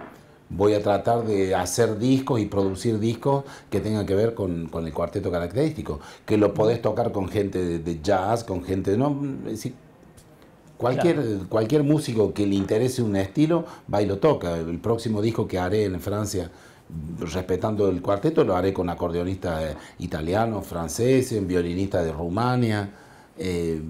voy a tratar de hacer discos y producir discos que tengan que ver con, con el cuarteto característico, que lo podés tocar con gente de, jazz, con gente de... No, cualquier, cualquier músico que le interese un estilo, va y lo toca. El próximo disco que haré en Francia respetando el cuarteto, lo haré con acordeonistas eh, italianos, franceses, violinistas de Rumania. Eh,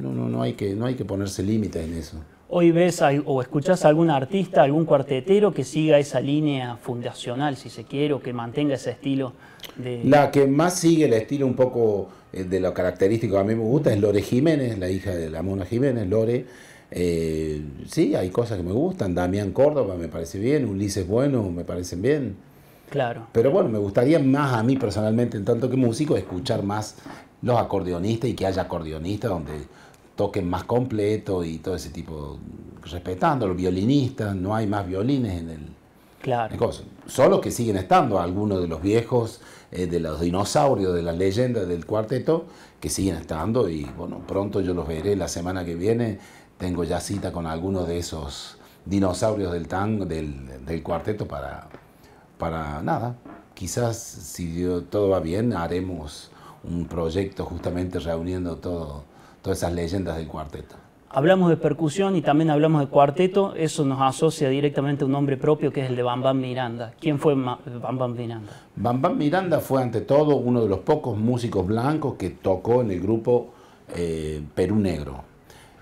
no, no, no, hay, que, no hay que ponerse límites en eso. Hoy ves o escuchás a algún artista, algún cuartetero que siga esa línea fundacional, si se quiere, o que mantenga ese estilo de... La que más sigue el estilo un poco eh, de lo característico que a mí me gusta es Lore Jiménez, la hija de la Mona Jiménez, Lore. Eh, sí, hay cosas que me gustan, Damián Córdoba me parece bien, Ulises Bueno me parecen bien. Claro. Pero bueno, me gustaría más a mí personalmente, en tanto que músico, escuchar más los acordeonistas y que haya acordeonistas donde toquen más completo y todo ese tipo, respetando los violinistas, no hay más violines en el... Claro. Solo que siguen estando algunos de los viejos, eh, de los dinosaurios, de la leyenda del cuarteto, que siguen estando y bueno, pronto yo los veré la semana que viene, tengo ya cita con algunos de esos dinosaurios del tango, del, cuarteto para, para nada. Quizás si todo va bien haremos un proyecto justamente reuniendo todas esas leyendas del cuarteto. Hablamos de percusión y también hablamos de cuarteto, eso nos asocia directamente a un nombre propio que es el de Bambam Miranda. ¿Quién fue Bambam Miranda? Bambam Miranda fue ante todo uno de los pocos músicos blancos que tocó en el grupo eh, Perú Negro.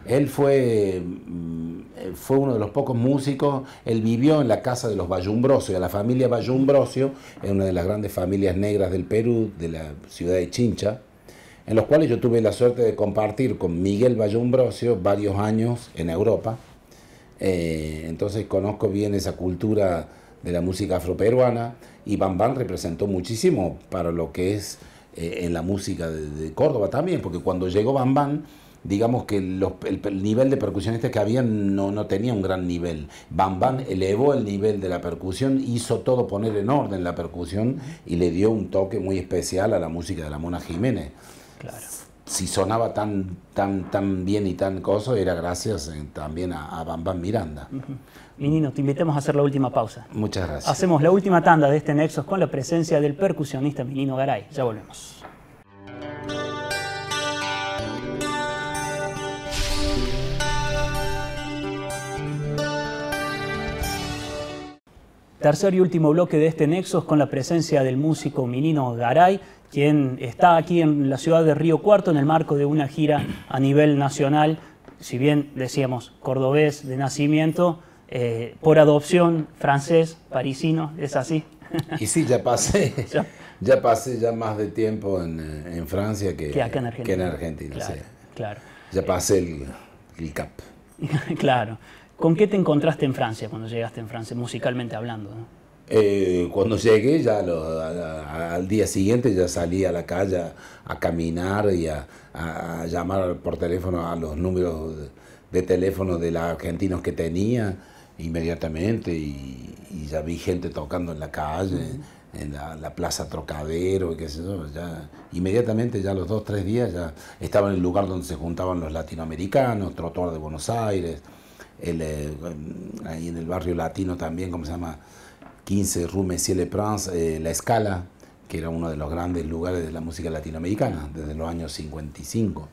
Él fue, mm, fue uno de los pocos músicos, él vivió en la casa de los Bayumbrosio, de la familia Bayumbrosio, en una de las grandes familias negras del Perú, de la ciudad de Chincha, en los cuales yo tuve la suerte de compartir con Miguel Bayumbrosio varios años en Europa. Eh, entonces conozco bien esa cultura de la música afroperuana y Bambán representó muchísimo para lo que es eh, en la música de, Córdoba también, porque cuando llegó Bambán, digamos que el, nivel de percusionistas este que había no, no tenía un gran nivel. Bam Bam elevó el nivel de la percusión, hizo todo poner en orden la percusión y le dio un toque muy especial a la música de la Mona Jiménez. Si sonaba tan, tan, tan bien y tan coso, era gracias eh, también a, Bambam Bam Miranda. Minino, te invitamos a hacer la última pausa. Muchas gracias. Hacemos la última tanda de este Nexos con la presencia del percusionista Minino Garay. Ya volvemos. Tercer y último bloque de este nexo es con la presencia del músico Minino Garay, quien está aquí en la ciudad de Río Cuarto en el marco de una gira a nivel nacional, si bien decíamos cordobés de nacimiento, eh, por adopción francés, parisino, ¿es así? Y sí, ya pasé, ya, pasé ya más de tiempo en, Francia que, en Argentina. claro, Ya pasé el, el CAP. claro. ¿Con qué te encontraste en Francia cuando llegaste en Francia, musicalmente hablando? Eh, cuando llegué, ya al día siguiente ya salí a la calle a, caminar y a, llamar por teléfono a los números de teléfono de los argentinos que tenía inmediatamente y, ya vi gente tocando en la calle, en la, plaza Trocadero, y qué sé yo. inmediatamente, ya los dos, tres días, ya estaba en el lugar donde se juntaban los latinoamericanos, Trotor de Buenos Aires. Eh, ahí en el barrio latino también, ¿cómo se llama? 15 Rue Messier Le Prince, eh, La Escala, que era uno de los grandes lugares de la música latinoamericana desde los años 55.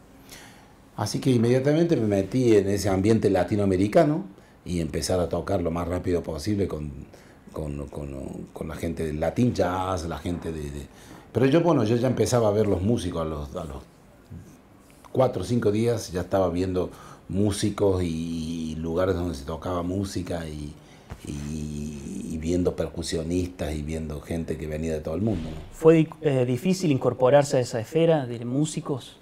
Así que inmediatamente me metí en ese ambiente latinoamericano y empezar a tocar lo más rápido posible con, con, con, la gente del Latin Jazz, la gente de, Pero yo, bueno, yo ya empezaba a ver los músicos a los, a los cuatro o cinco días, ya estaba viendo músicos y lugares donde se tocaba música y, viendo percusionistas y viendo gente que venía de todo el mundo. ¿Fue eh, difícil incorporarse a esa esfera de músicos?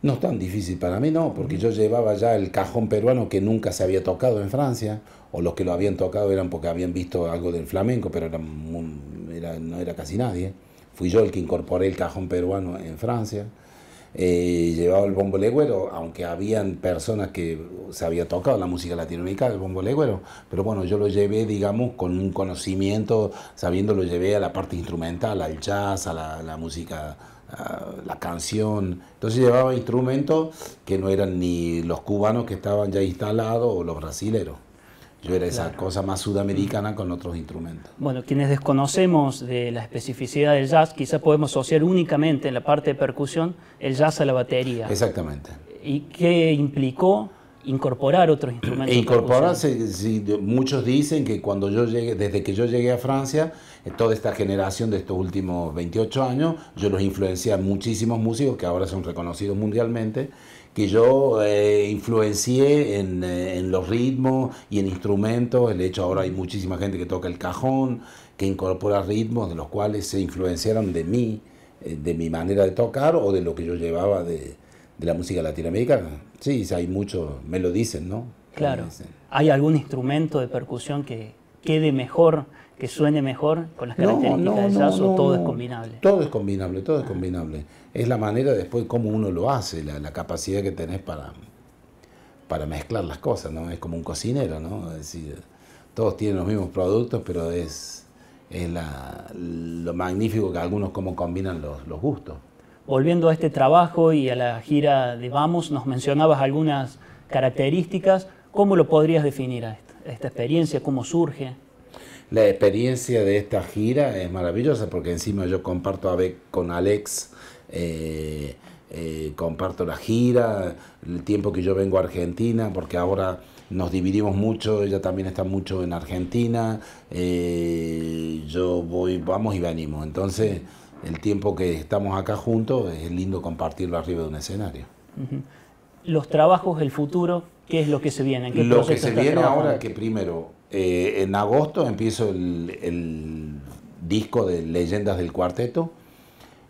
No es tan difícil para mí, no, porque yo llevaba ya el cajón peruano que nunca se había tocado en Francia, o los que lo habían tocado eran porque habían visto algo del flamenco, pero era no era casi nadie. Fui yo el que incorporé el cajón peruano en Francia. Eh, llevaba el bombo legüero, aunque habían personas que se había tocado la música latinoamericana, el bombo leguero pero bueno, yo lo llevé, digamos, con un conocimiento, sabiendo lo llevé a la parte instrumental, al jazz, a la, la música, a la canción. Entonces llevaba instrumentos que no eran ni los cubanos que estaban ya instalados o los brasileros yo era esa cosa más sudamericana mm. con otros instrumentos. Bueno, quienes desconocemos de la especificidad del jazz, quizás podemos asociar únicamente en la parte de percusión el jazz a la batería. Exactamente. ¿Y qué implicó incorporar otros instrumentos? E incorporarse, muchos dicen que cuando yo llegué, desde que yo llegué a Francia, eh, toda esta generación de estos últimos 28 años, yo los influencié a muchísimos músicos que ahora son reconocidos mundialmente que yo eh, influencié en, eh, en, los ritmos y en instrumentos. De hecho, ahora hay muchísima gente que toca el cajón, que incorpora ritmos de los cuales se influenciaron de mí, eh, de mi manera de tocar o de lo que yo llevaba de, la música latinoamericana. Sí, hay muchos, me lo dicen, ¿no? Claro. ¿Hay algún instrumento de percusión que quede mejor que suene mejor con las características no, de todo es combinable. Todo es combinable, todo es combinable. Es la manera después cómo uno lo hace, la, capacidad que tenés para, para mezclar las cosas, ¿no? Es como un cocinero, ¿no? Es decir, todos tienen los mismos productos, pero es, lo magnífico que algunos cómo combinan los, gustos. Volviendo a este trabajo y a la gira de Vamos, nos mencionabas algunas características. ¿Cómo lo podrías definir esta, esta experiencia? ¿Cómo surge? La experiencia de esta gira es maravillosa porque encima yo comparto a con Alex. Eh, eh, comparto la gira, el tiempo que yo vengo a Argentina, porque ahora nos dividimos mucho, ella también está mucho en Argentina, eh, yo voy, vamos y venimos. Entonces, el tiempo que estamos acá juntos es lindo compartirlo arriba de un escenario. Los trabajos, el futuro, ¿qué es lo que se viene? qué lo que se viene ahora, que primero eh, en agosto empiezo el, disco de Leyendas del Cuarteto.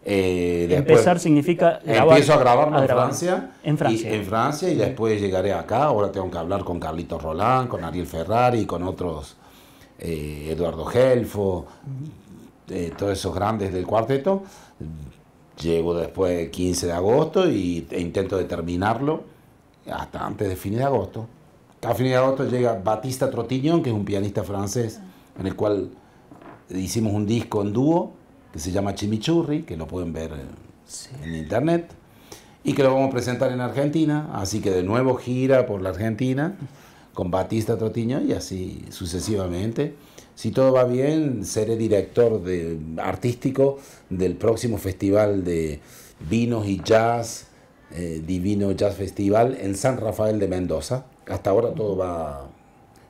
Eh, Empezar significa grabar, Empiezo a grabarlo grabar. en Francia. En Francia. Y, en Francia y después llegaré acá. Ahora tengo que hablar con Carlitos Roland, con Ariel Ferrari, con otros, eh, Eduardo Gelfo, todos esos grandes del cuarteto. Llego después 15 de agosto e intento terminarlo hasta antes de fines de agosto. A final de llega Batista Trotignon, que es un pianista francés, en el cual hicimos un disco en dúo que se llama Chimichurri, que lo pueden ver en internet, y que lo vamos a presentar en Argentina. Así que de nuevo gira por la Argentina con Batista Trotiñón y así sucesivamente. Si todo va bien, seré director de, artístico del próximo festival de vinos y jazz, eh, Divino Jazz Festival, en San Rafael de Mendoza hasta ahora todo va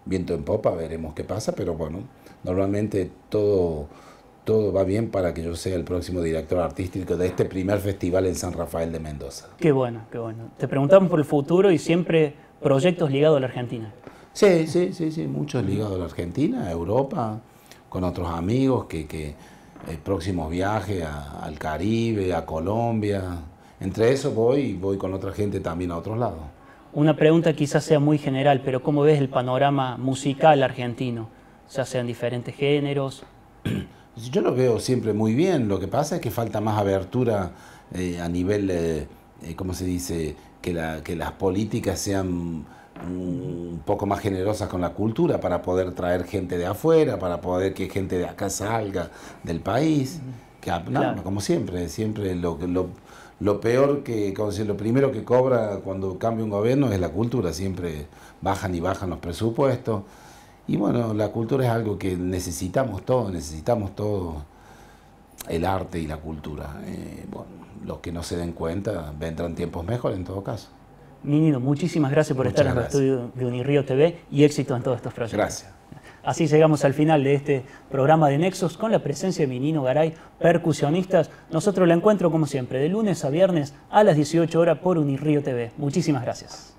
viento en popa, veremos qué pasa, pero bueno, normalmente todo, todo va bien para que yo sea el próximo director artístico de este primer festival en San Rafael de Mendoza. Qué bueno, qué bueno. Te preguntamos por el futuro y siempre proyectos ligados a la Argentina. Sí, sí, sí, sí, muchos ligados a la Argentina, a Europa, con otros amigos que, que el eh, próximo viaje al Caribe, a Colombia. Entre eso voy y voy con otra gente también a otros lados. Una pregunta quizás sea muy general, pero ¿cómo ves el panorama musical argentino? Ya sean diferentes géneros. Yo lo veo siempre muy bien, lo que pasa es que falta más abertura eh, a nivel, eh, ¿cómo se dice? Que, que las políticas sean un poco más generosas con la cultura para poder traer gente de afuera, para poder que gente de acá salga del país. Ah, como siempre, siempre lo, lo, lo peor que, lo primero que cobra cuando cambia un gobierno es la cultura, siempre bajan y bajan los presupuestos. Y bueno, la cultura es algo que necesitamos todos, necesitamos todo el arte y la cultura. Eh, bueno, los que no se den cuenta vendrán tiempos mejores en todo caso. Nino, muchísimas gracias por estar en el estudio de Unirío TV y éxito en todos estos proyectos. Gracias. Así llegamos al final de este programa de Nexos con la presencia de Minino Garay, percusionistas. Nosotros la encuentro como siempre de lunes a viernes a las 18 horas por Unirío TV. Muchísimas gracias.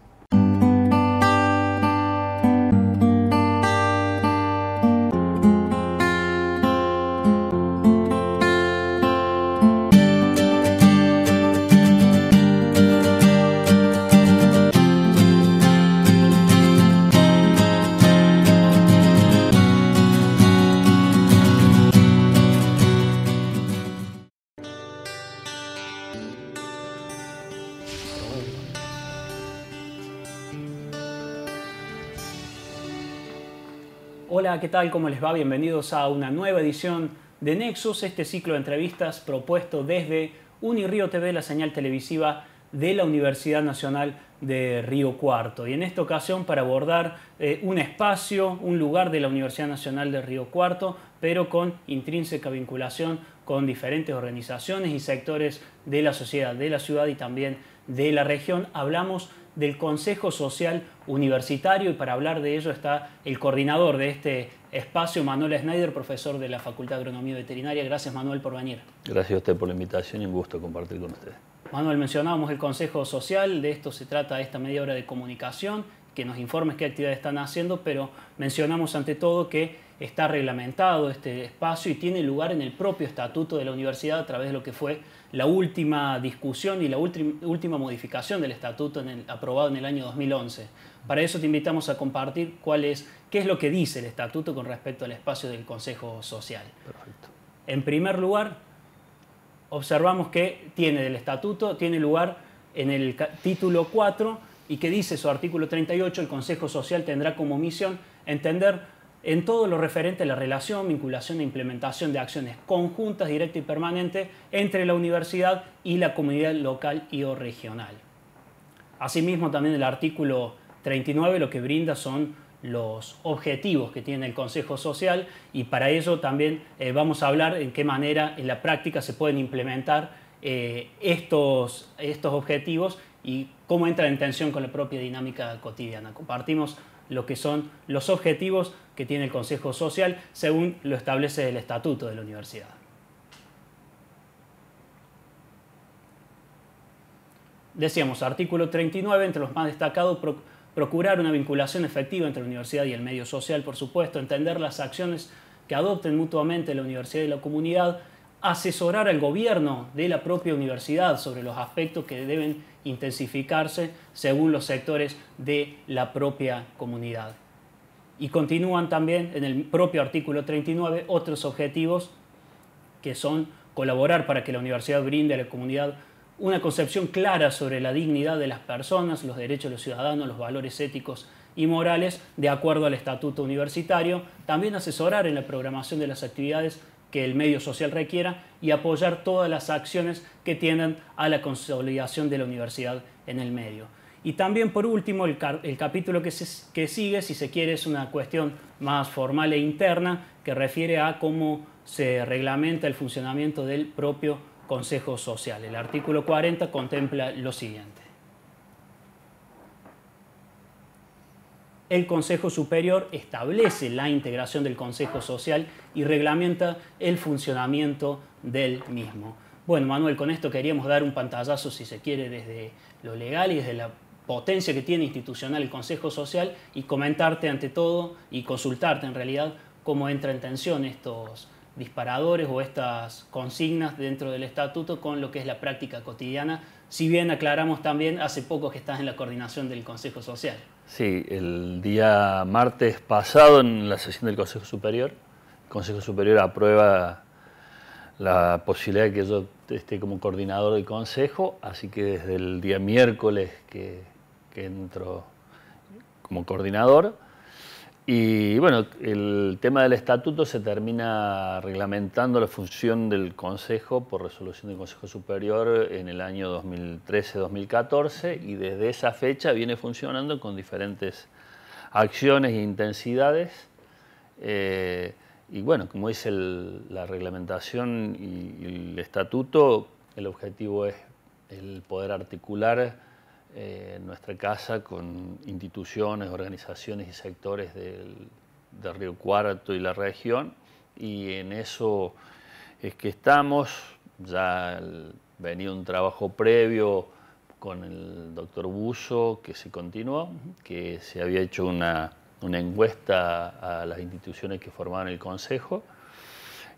Hola, ¿qué tal? ¿Cómo les va? Bienvenidos a una nueva edición de Nexus, este ciclo de entrevistas propuesto desde Unirío TV, la señal televisiva de la Universidad Nacional de Río Cuarto. Y en esta ocasión para abordar eh, un espacio, un lugar de la Universidad Nacional de Río Cuarto, pero con intrínseca vinculación con diferentes organizaciones y sectores de la sociedad, de la ciudad y también de la región. Hablamos del Consejo Social Universitario y para hablar de ello está el coordinador de este espacio, Manuel Schneider, profesor de la Facultad de Agronomía Veterinaria. Gracias Manuel por venir. Gracias a usted por la invitación y un gusto compartir con usted. Manuel, mencionábamos el Consejo Social, de esto se trata esta media hora de comunicación, que nos informes qué actividades están haciendo, pero mencionamos ante todo que está reglamentado este espacio y tiene lugar en el propio estatuto de la universidad a través de lo que fue la última discusión y la última modificación del estatuto aprobado en el año 2011. Para eso te invitamos a compartir cuál es, qué es lo que dice el estatuto con respecto al espacio del Consejo Social. Perfecto. En primer lugar, observamos que tiene del estatuto, tiene lugar en el título 4 y que dice su artículo 38, el Consejo Social tendrá como misión entender en todo lo referente a la relación, vinculación e implementación de acciones conjuntas, directas y permanentes entre la universidad y la comunidad local y o regional. Asimismo, también el artículo 39 lo que brinda son los objetivos que tiene el Consejo Social y para ello también eh, vamos a hablar en qué manera en la práctica se pueden implementar eh, estos, objetivos y cómo entra en tensión con la propia dinámica cotidiana. Compartimos lo que son los objetivos que tiene el Consejo Social según lo establece el Estatuto de la Universidad. Decíamos, artículo 39, entre los más destacados, procurar una vinculación efectiva entre la universidad y el medio social, por supuesto, entender las acciones que adopten mutuamente la universidad y la comunidad, asesorar al gobierno de la propia universidad sobre los aspectos que deben intensificarse según los sectores de la propia comunidad. Y continúan también en el propio artículo 39 otros objetivos que son colaborar para que la universidad brinde a la comunidad una concepción clara sobre la dignidad de las personas, los derechos de los ciudadanos, los valores éticos y morales de acuerdo al estatuto universitario, también asesorar en la programación de las actividades que el medio social requiera y apoyar todas las acciones que tiendan a la consolidación de la universidad en el medio. Y también, por último, el, capítulo que, que sigue, si se quiere, es una cuestión más formal e interna que refiere a cómo se reglamenta el funcionamiento del propio Consejo Social. El artículo 40 contempla lo siguiente. el Consejo Superior establece la integración del Consejo Social y reglamenta el funcionamiento del mismo. Bueno, Manuel, con esto queríamos dar un pantallazo, si se quiere, desde lo legal y desde la potencia que tiene institucional el Consejo Social y comentarte ante todo y consultarte en realidad cómo entra en tensión estos disparadores o estas consignas dentro del estatuto con lo que es la práctica cotidiana, si bien aclaramos también hace poco que estás en la coordinación del Consejo Social. Sí, el día martes pasado en la sesión del Consejo Superior, el Consejo Superior aprueba la posibilidad de que yo esté como coordinador del Consejo, así que desde el día miércoles que, que entro como coordinador, y bueno, el tema del estatuto se termina reglamentando la función del Consejo por resolución del Consejo Superior en el año 2013-2014 y desde esa fecha viene funcionando con diferentes acciones e intensidades. Eh, y bueno, como dice la reglamentación y el estatuto, el objetivo es el poder articular eh, nuestra casa con instituciones, organizaciones y sectores del, Río Cuarto y la región y en eso es que estamos, ya venía un trabajo previo con el doctor Buso que se continuó, que se había hecho una, una encuesta a las instituciones que formaban el Consejo.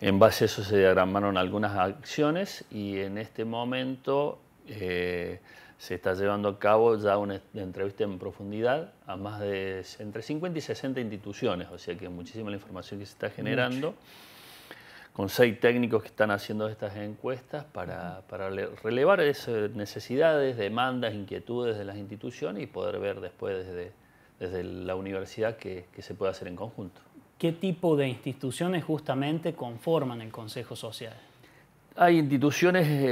En base a eso se diagramaron algunas acciones y en este momento eh, se está llevando a cabo ya una entrevista en profundidad a más de entre 50 y 60 instituciones, o sea que muchísima la información que se está generando, con seis técnicos que están haciendo estas encuestas para, relevar esas necesidades, demandas, inquietudes de las instituciones y poder ver después desde, la universidad qué, qué se puede hacer en conjunto. ¿Qué tipo de instituciones justamente conforman el Consejo Social? Hay instituciones eh,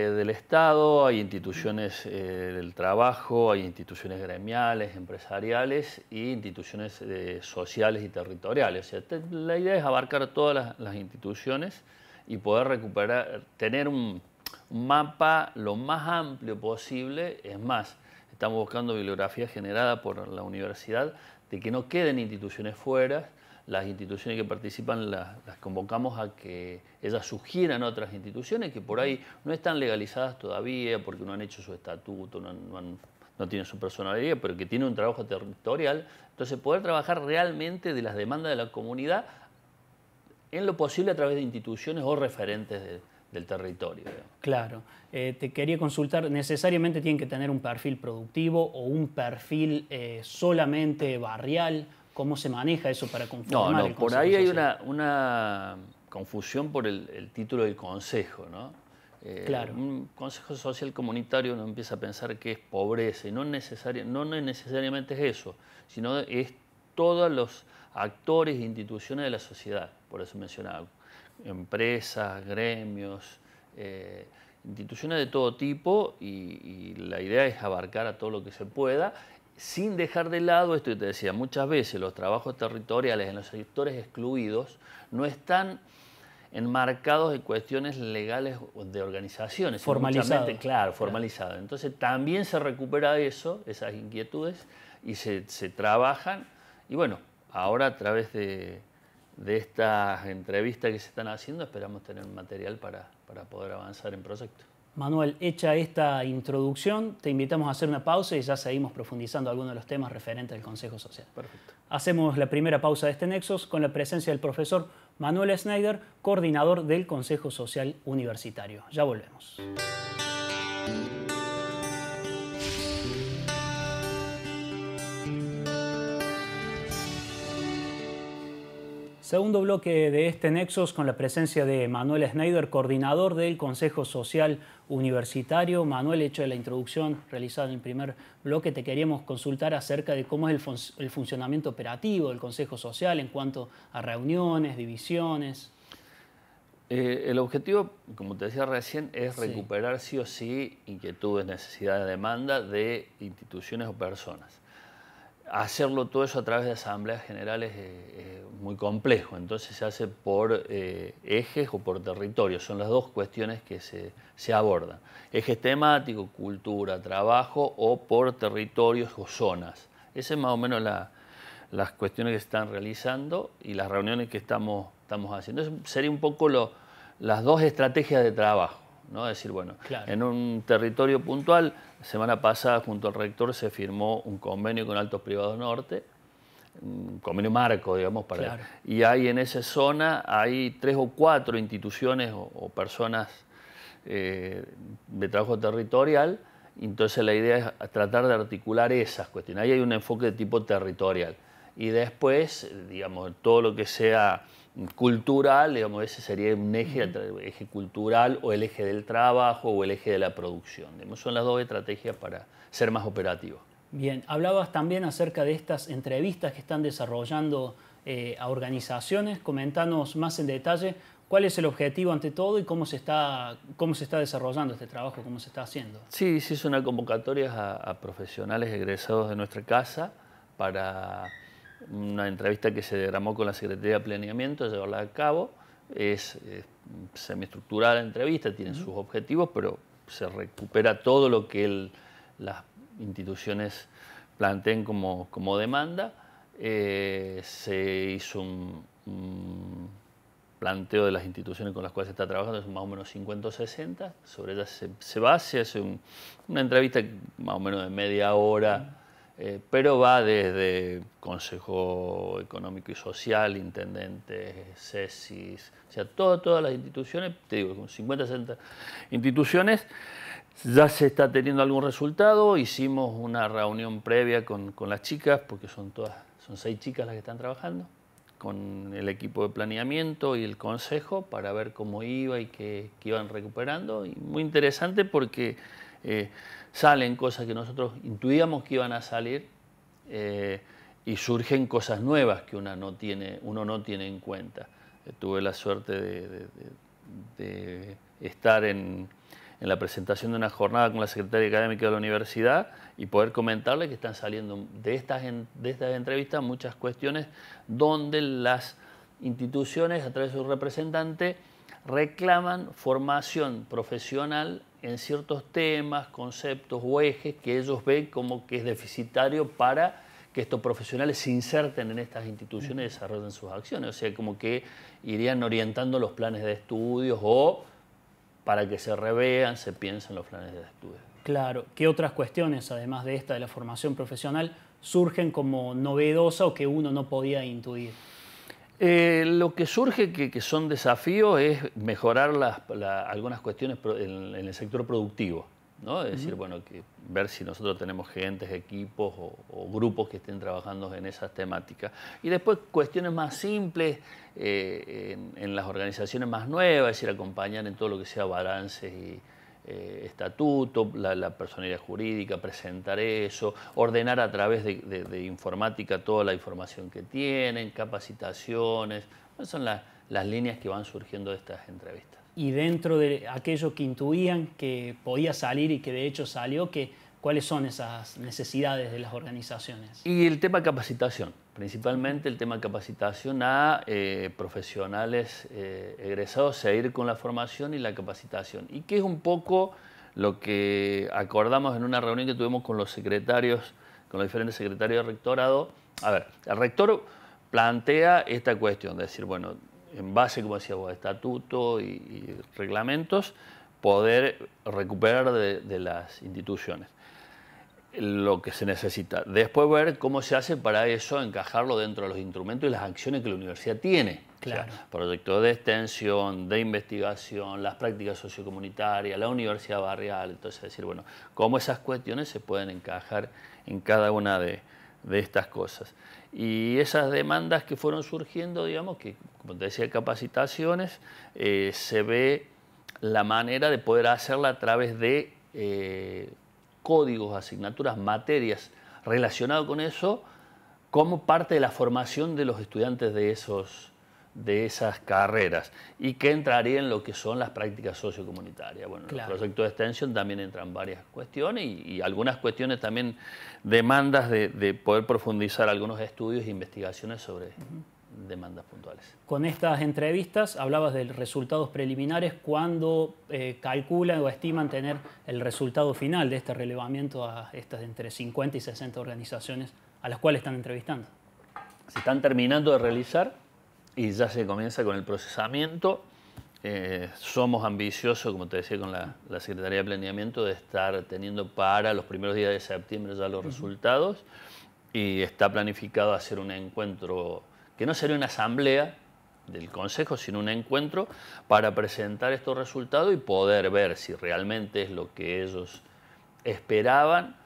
eh, del Estado, hay instituciones eh, del trabajo, hay instituciones gremiales, empresariales y instituciones sociales y territoriales. la idea es abarcar todas las, instituciones y poder recuperar, tener un, un mapa lo más amplio posible. Es más, estamos buscando bibliografía generada por la universidad de que no queden instituciones fuera las instituciones que participan las, convocamos a que ellas sugieran otras instituciones que por ahí no están legalizadas todavía porque no han hecho su estatuto, no, tienen su personalidad, pero que tienen un trabajo territorial. Entonces poder trabajar realmente de las demandas de la comunidad en lo posible a través de instituciones o referentes del territorio. Claro. Eh, te quería consultar, ¿necesariamente tienen que tener un perfil productivo o un perfil eh, solamente barrial? ¿Cómo se maneja eso para conformar No, no, por ahí hay una, confusión por el, título del consejo, ¿no? Eh, claro. Un consejo social comunitario uno empieza a pensar que es pobreza y no, necesariamente es eso, sino es todos los actores e instituciones de la sociedad, por eso mencionaba, empresas, gremios, eh, instituciones de todo tipo y, la idea es abarcar a todo lo que se pueda sin dejar de lado esto que te decía, muchas veces los trabajos territoriales en los sectores excluidos no están enmarcados en cuestiones legales de organizaciones. Formalizados. Claro, formalizados. Entonces también se recupera eso, esas inquietudes, y se, trabajan. Y bueno, ahora a través de, estas entrevistas que se están haciendo esperamos tener material para, para poder avanzar en proyectos. Manuel, hecha esta introducción, te invitamos a hacer una pausa y ya seguimos profundizando algunos de los temas referentes al Consejo Social. Hacemos la primera pausa de este Nexos con la presencia del profesor Manuel Schneider, coordinador del Consejo Social Universitario. Ya volvemos. Segundo bloque de este Nexos con la presencia de Manuel Schneider, coordinador del Consejo Social universitario. Manuel, hecho de la introducción realizada en el primer bloque, te queríamos consultar acerca de cómo es el, funcionamiento operativo del Consejo Social en cuanto a reuniones, divisiones. Eh, el objetivo, como te decía recién, es recuperar sí o sí inquietudes, necesidades, demanda de instituciones o personas hacerlo todo eso a través de asambleas generales es, muy complejo, entonces se hace por eh, ejes o por territorios, son las dos cuestiones que se, abordan. Ejes temáticos, cultura, trabajo o por territorios o zonas. Esa es más o menos las cuestiones que se están realizando y las reuniones que estamos, estamos haciendo. Serían sería un poco las dos estrategias de trabajo. ¿no? Es decir, bueno, en un territorio puntual, semana pasada junto al rector se firmó un convenio con Altos Privados Norte, un convenio marco, digamos, para... Y hay en esa zona, hay tres o cuatro instituciones o, personas eh, de trabajo territorial, entonces la idea es tratar de articular esas cuestiones. Ahí hay un enfoque de tipo territorial. Y después, digamos, todo lo que sea cultural, digamos, ese sería un eje, cultural o el eje del trabajo o el eje de la producción. son las dos estrategias para ser más operativos. Bien, hablabas también acerca de estas entrevistas que están desarrollando eh, a organizaciones. Comentanos más en detalle cuál es el objetivo ante todo y cómo se está, cómo se está desarrollando este trabajo, cómo se está haciendo. Sí, sí es una convocatoria a profesionales egresados de nuestra casa para una entrevista que se derramó con la Secretaría de Planeamiento, llevarla a cabo. Es, semiestructurada la entrevista, tiene sus objetivos, pero se recupera todo lo que las instituciones planteen como, demanda. Eh, se hizo un, planteo de las instituciones con las cuales se está trabajando, son más o menos 50 o 60, sobre ellas se, base. basa, se hace una entrevista más o menos de media hora. Eh, pero va desde Consejo Económico y Social, intendentes, CESIS, o sea, todas las instituciones, te digo, con 50, 60 instituciones, ya se está teniendo algún resultado. Hicimos una reunión previa con, con las chicas, porque son todas, son seis chicas las que están trabajando, con el equipo de planeamiento y el consejo para ver cómo iba y qué, iban recuperando. Y muy interesante porque eh, salen cosas que nosotros intuíamos que iban a salir eh, y surgen cosas nuevas que no tiene, uno no tiene en cuenta. Eh, tuve la suerte de, estar en, la presentación de una jornada con la secretaria académica de la universidad y poder comentarle que están saliendo de estas, de estas entrevistas muchas cuestiones donde las instituciones, a través de su representante, reclaman formación profesional en ciertos temas, conceptos o ejes que ellos ven como que es deficitario para que estos profesionales se inserten en estas instituciones y desarrollen sus acciones. O sea, como que irían orientando los planes de estudios o para que se revean, se piensen los planes de estudios. Claro, ¿qué otras cuestiones, además de esta de la formación profesional, surgen como novedosa o que uno no podía intuir? Eh, lo que surge que, son desafíos es mejorar las, algunas cuestiones en, el sector productivo. Es decir, bueno, que ver si nosotros tenemos gentes, equipos o, grupos que estén trabajando en esas temáticas. Y después cuestiones más simples eh, en, las organizaciones más nuevas, es decir, acompañar en todo lo que sea balances y, eh, estatuto, la, personalidad jurídica, presentar eso, ordenar a través de, informática toda la información que tienen, capacitaciones. Esas son las, las líneas que van surgiendo de estas entrevistas. Y dentro de aquello que intuían que podía salir y que de hecho salió, que ¿Cuáles son esas necesidades de las organizaciones? Y el tema capacitación, principalmente el tema capacitación a eh, profesionales eh, egresados, seguir con la formación y la capacitación. Y que es un poco lo que acordamos en una reunión que tuvimos con los secretarios, con los diferentes secretarios de rectorado. A ver, el rector plantea esta cuestión, de decir, bueno, en base, como decíamos, a estatuto y reglamentos, poder recuperar de, las instituciones lo que se necesita. Después ver cómo se hace para eso, encajarlo dentro de los instrumentos y las acciones que la universidad tiene. Claro. proyectos de extensión, de investigación, las prácticas sociocomunitarias, la universidad barrial. Entonces, decir, bueno, cómo esas cuestiones se pueden encajar en cada una de, de estas cosas. Y esas demandas que fueron surgiendo, digamos, que como te decía, capacitaciones, eh, se ve la manera de poder hacerla a través de eh, códigos, asignaturas, materias relacionadas con eso, como parte de la formación de los estudiantes de, esos, de esas carreras y que entraría en lo que son las prácticas sociocomunitarias. Bueno, en los proyectos de extensión también entran varias cuestiones y, algunas cuestiones también demandas de, poder profundizar algunos estudios e investigaciones sobre demandas puntuales. Con estas entrevistas hablabas de resultados preliminares. ¿Cuándo eh, calculan o estiman tener el resultado final de este relevamiento a estas entre 50 y 60 organizaciones a las cuales están entrevistando? Se están terminando de realizar y ya se comienza con el procesamiento. Eh, somos ambiciosos, como te decía, con la, Secretaría de Planeamiento, de estar teniendo para los primeros días de septiembre ya los resultados y está planificado hacer un encuentro que no sería una asamblea del Consejo, sino un encuentro para presentar estos resultados y poder ver si realmente es lo que ellos esperaban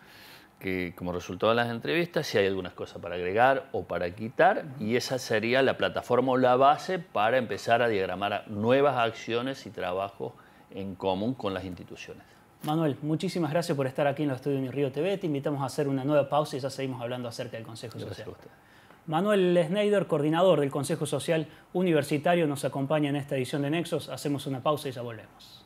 que como resultado de las entrevistas, si hay algunas cosas para agregar o para quitar, y esa sería la plataforma o la base para empezar a diagramar nuevas acciones y trabajos en común con las instituciones. Manuel, muchísimas gracias por estar aquí en los estudios de Mi Río TV. Te invitamos a hacer una nueva pausa y ya seguimos hablando acerca del Consejo Social. Manuel Schneider, coordinador del Consejo Social Universitario, nos acompaña en esta edición de Nexos. Hacemos una pausa y ya volvemos.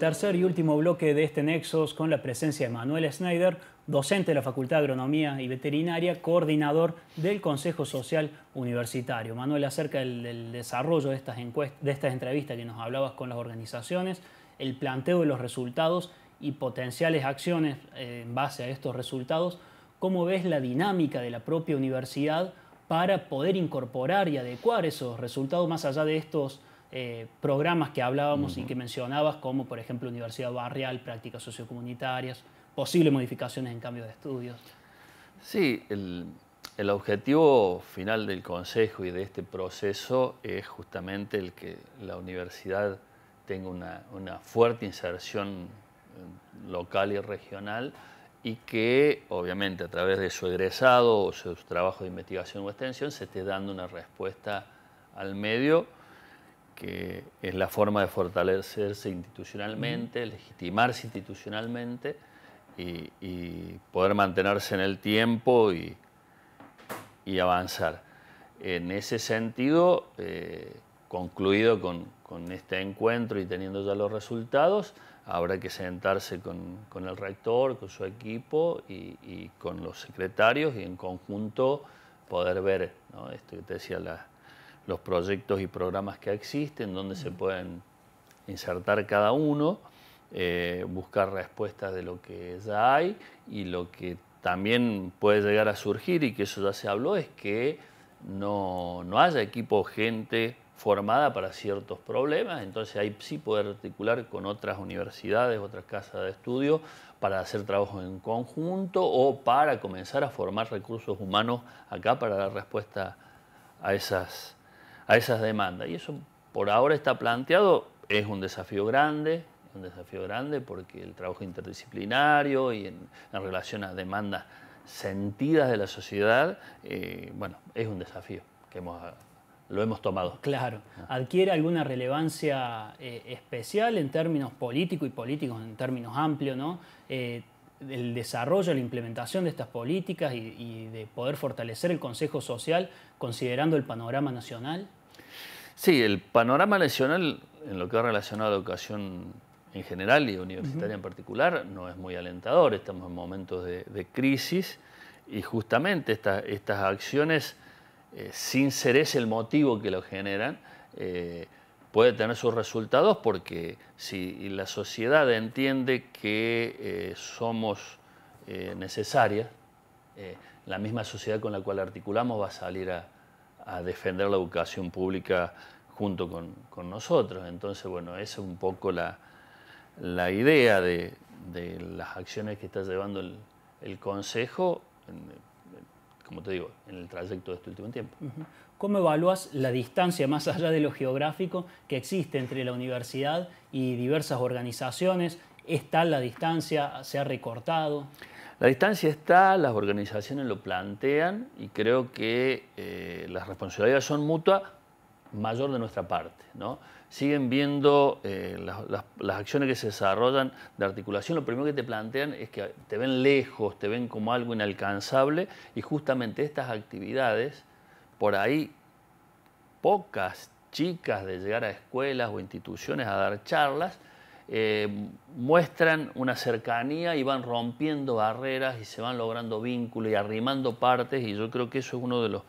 Tercer y último bloque de este Nexos con la presencia de Manuel Schneider, docente de la Facultad de Agronomía y Veterinaria, coordinador del Consejo Social Universitario. Manuel, acerca del, desarrollo de estas, de estas entrevistas que nos hablabas con las organizaciones, el planteo de los resultados y potenciales acciones eh, en base a estos resultados, ¿cómo ves la dinámica de la propia universidad para poder incorporar y adecuar esos resultados más allá de estos eh, programas que hablábamos y que mencionabas, como por ejemplo Universidad Barrial, prácticas sociocomunitarias? posibles modificaciones en cambio de estudios. Sí, el, objetivo final del Consejo y de este proceso es justamente el que la universidad tenga una, una, fuerte inserción eh, local y regional y que obviamente a través de su egresado o su trabajo de investigación o extensión se esté dando una respuesta al medio que es la forma de fortalecerse institucionalmente, legitimarse institucionalmente y, poder mantenerse en el tiempo y, avanzar. En ese sentido, eh, concluido con, este encuentro y teniendo ya los resultados, habrá que sentarse con, el rector, con su equipo y, con los secretarios y en conjunto poder ver esto decía, los proyectos y programas que existen, dónde se pueden insertar cada uno eh, buscar respuestas de lo que ya hay y lo que también puede llegar a surgir y que eso ya se habló es que no, haya equipo gente formada para ciertos problemas, entonces ahí sí poder articular con otras universidades, otras casas de estudio, para hacer trabajo en conjunto o para comenzar a formar recursos humanos acá para dar respuesta a esas, a esas demandas. Y eso por ahora está planteado, es un desafío grande, un desafío grande porque el trabajo interdisciplinario y en, relación a demandas sentidas de la sociedad, eh, bueno, es un desafío que hemos, lo hemos tomado. Claro. ¿Adquiere alguna relevancia eh, especial en términos políticos y políticos en términos amplios, ¿no? Eh, el desarrollo, la implementación de estas políticas y, y, de poder fortalecer el Consejo Social considerando el panorama nacional? Sí, el panorama nacional en lo que ha relacionado a la educación en general y universitaria en particular no es muy alentador. Estamos en momentos de, crisis y justamente estas acciones, eh, sin ser ese el motivo que lo generan, eh, puede tener sus resultados porque si la sociedad entiende que eh, somos necesarias, la misma sociedad con la cual articulamos va a salir a, defender la educación pública junto con, con nosotros. Entonces, bueno, esa es un poco la, la idea de, las acciones que está llevando el, Consejo, como te digo, en el trayecto de este último tiempo. ¿Cómo evalúas la distancia, más allá de lo geográfico, que existe entre la universidad y diversas organizaciones? ¿Está la distancia? ¿Se ha recortado? La distancia está, las organizaciones lo plantean y creo que eh, las responsabilidades son mutuas, mayor de nuestra parte. ¿no? siguen viendo eh, las, acciones que se desarrollan de articulación, lo primero que te plantean es que te ven lejos, te ven como algo inalcanzable y justamente estas actividades, por ahí pocas chicas de llegar a escuelas o instituciones a dar charlas, eh, muestran una cercanía y van rompiendo barreras y se van logrando vínculos y arrimando partes y yo creo que eso es uno de los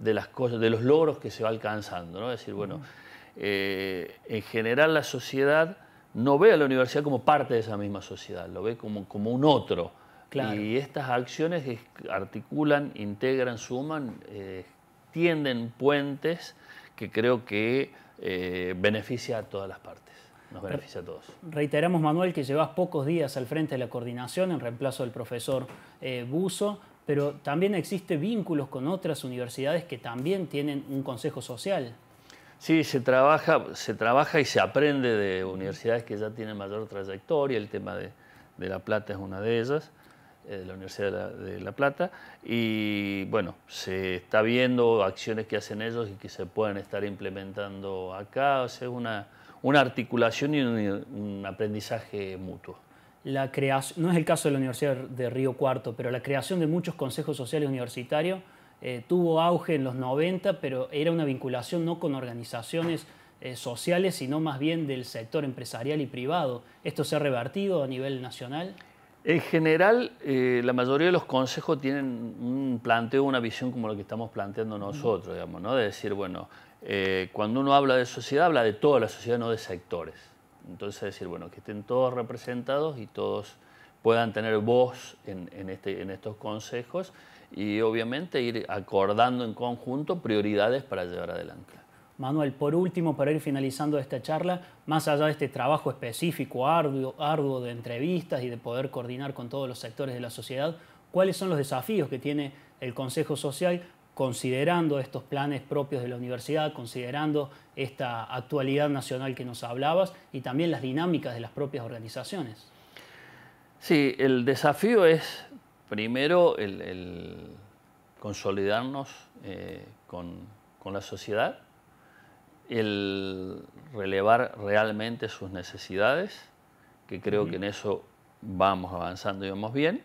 de las cosas, de los logros que se va alcanzando, ¿no? Es decir, bueno, eh, en general la sociedad no ve a la universidad como parte de esa misma sociedad, lo ve como, como un otro. Y estas acciones articulan, integran, suman, eh, tienden puentes que creo que eh, beneficia a todas las partes. Nos beneficia a todos. Reiteramos, Manuel, que llevas pocos días al frente de la coordinación en reemplazo del profesor eh, Buzo, pero también existe vínculos con otras universidades que también tienen un consejo social. Sí, se trabaja, se trabaja y se aprende de universidades que ya tienen mayor trayectoria, el tema de, La Plata es una de ellas, eh, de la Universidad de la, Plata, y bueno, se está viendo acciones que hacen ellos y que se pueden estar implementando acá, o sea, una, una articulación y un, aprendizaje mutuo. La creación, no es el caso de la Universidad de Río Cuarto, pero la creación de muchos consejos sociales universitarios eh, tuvo auge en los 90, pero era una vinculación no con organizaciones eh, sociales, sino más bien del sector empresarial y privado. ¿Esto se ha revertido a nivel nacional? En general, eh, la mayoría de los consejos tienen un planteo, una visión como lo que estamos planteando nosotros, digamos, ¿no? De decir, bueno, cuando uno habla de sociedad, habla de toda la sociedad, no de sectores. Entonces, decir, bueno, que estén todos representados y todos puedan tener voz en, en, este, en estos consejos y obviamente ir acordando en conjunto prioridades para llevar adelante. Manuel, por último, para ir finalizando esta charla, más allá de este trabajo específico, arduo, de entrevistas y de poder coordinar con todos los sectores de la sociedad, ¿cuáles son los desafíos que tiene el Consejo Social considerando estos planes propios de la universidad, considerando esta actualidad nacional que nos hablabas y también las dinámicas de las propias organizaciones? Sí, el desafío es Primero, el, consolidarnos eh, con, la sociedad, el relevar realmente sus necesidades, que creo que en eso vamos avanzando y vamos bien.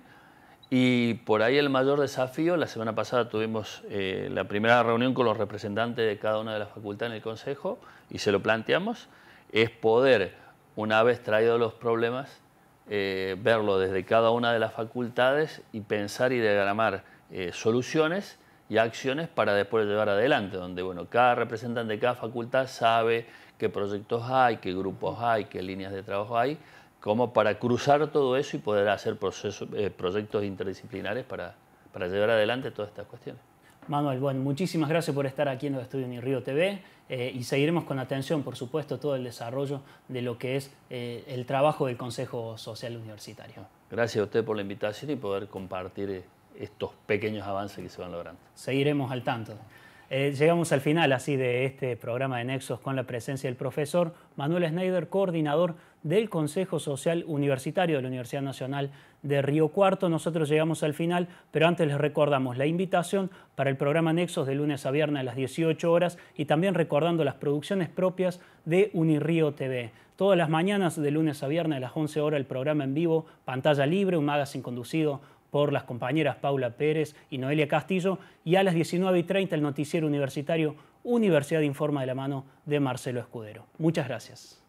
Y por ahí el mayor desafío, la semana pasada tuvimos eh, la primera reunión con los representantes de cada una de las facultades en el Consejo y se lo planteamos, es poder, una vez traídos los problemas, eh, verlo desde cada una de las facultades y pensar y diagramar eh, soluciones y acciones para después llevar adelante, donde bueno, cada representante de cada facultad sabe qué proyectos hay, qué grupos hay, qué líneas de trabajo hay, como para cruzar todo eso y poder hacer procesos, eh, proyectos interdisciplinares para, para llevar adelante todas estas cuestiones. Manuel, bueno, muchísimas gracias por estar aquí en los estudios de Río TV eh, y seguiremos con atención, por supuesto, todo el desarrollo de lo que es eh, el trabajo del Consejo Social Universitario. Gracias a usted por la invitación y poder compartir eh, estos pequeños avances que se van logrando. Seguiremos al tanto. llegamos al final así de este programa de Nexos con la presencia del profesor Manuel Schneider, coordinador del Consejo Social Universitario de la Universidad Nacional de Río Cuarto. Nosotros llegamos al final, pero antes les recordamos la invitación para el programa Nexos de lunes a viernes a las 18 horas y también recordando las producciones propias de Unirío TV. Todas las mañanas, de lunes a viernes a las 11 horas, el programa en vivo, pantalla libre, un magazine conducido por las compañeras Paula Pérez y Noelia Castillo, y a las 19 y 30 el noticiero universitario Universidad Informa de la mano de Marcelo Escudero. Muchas gracias.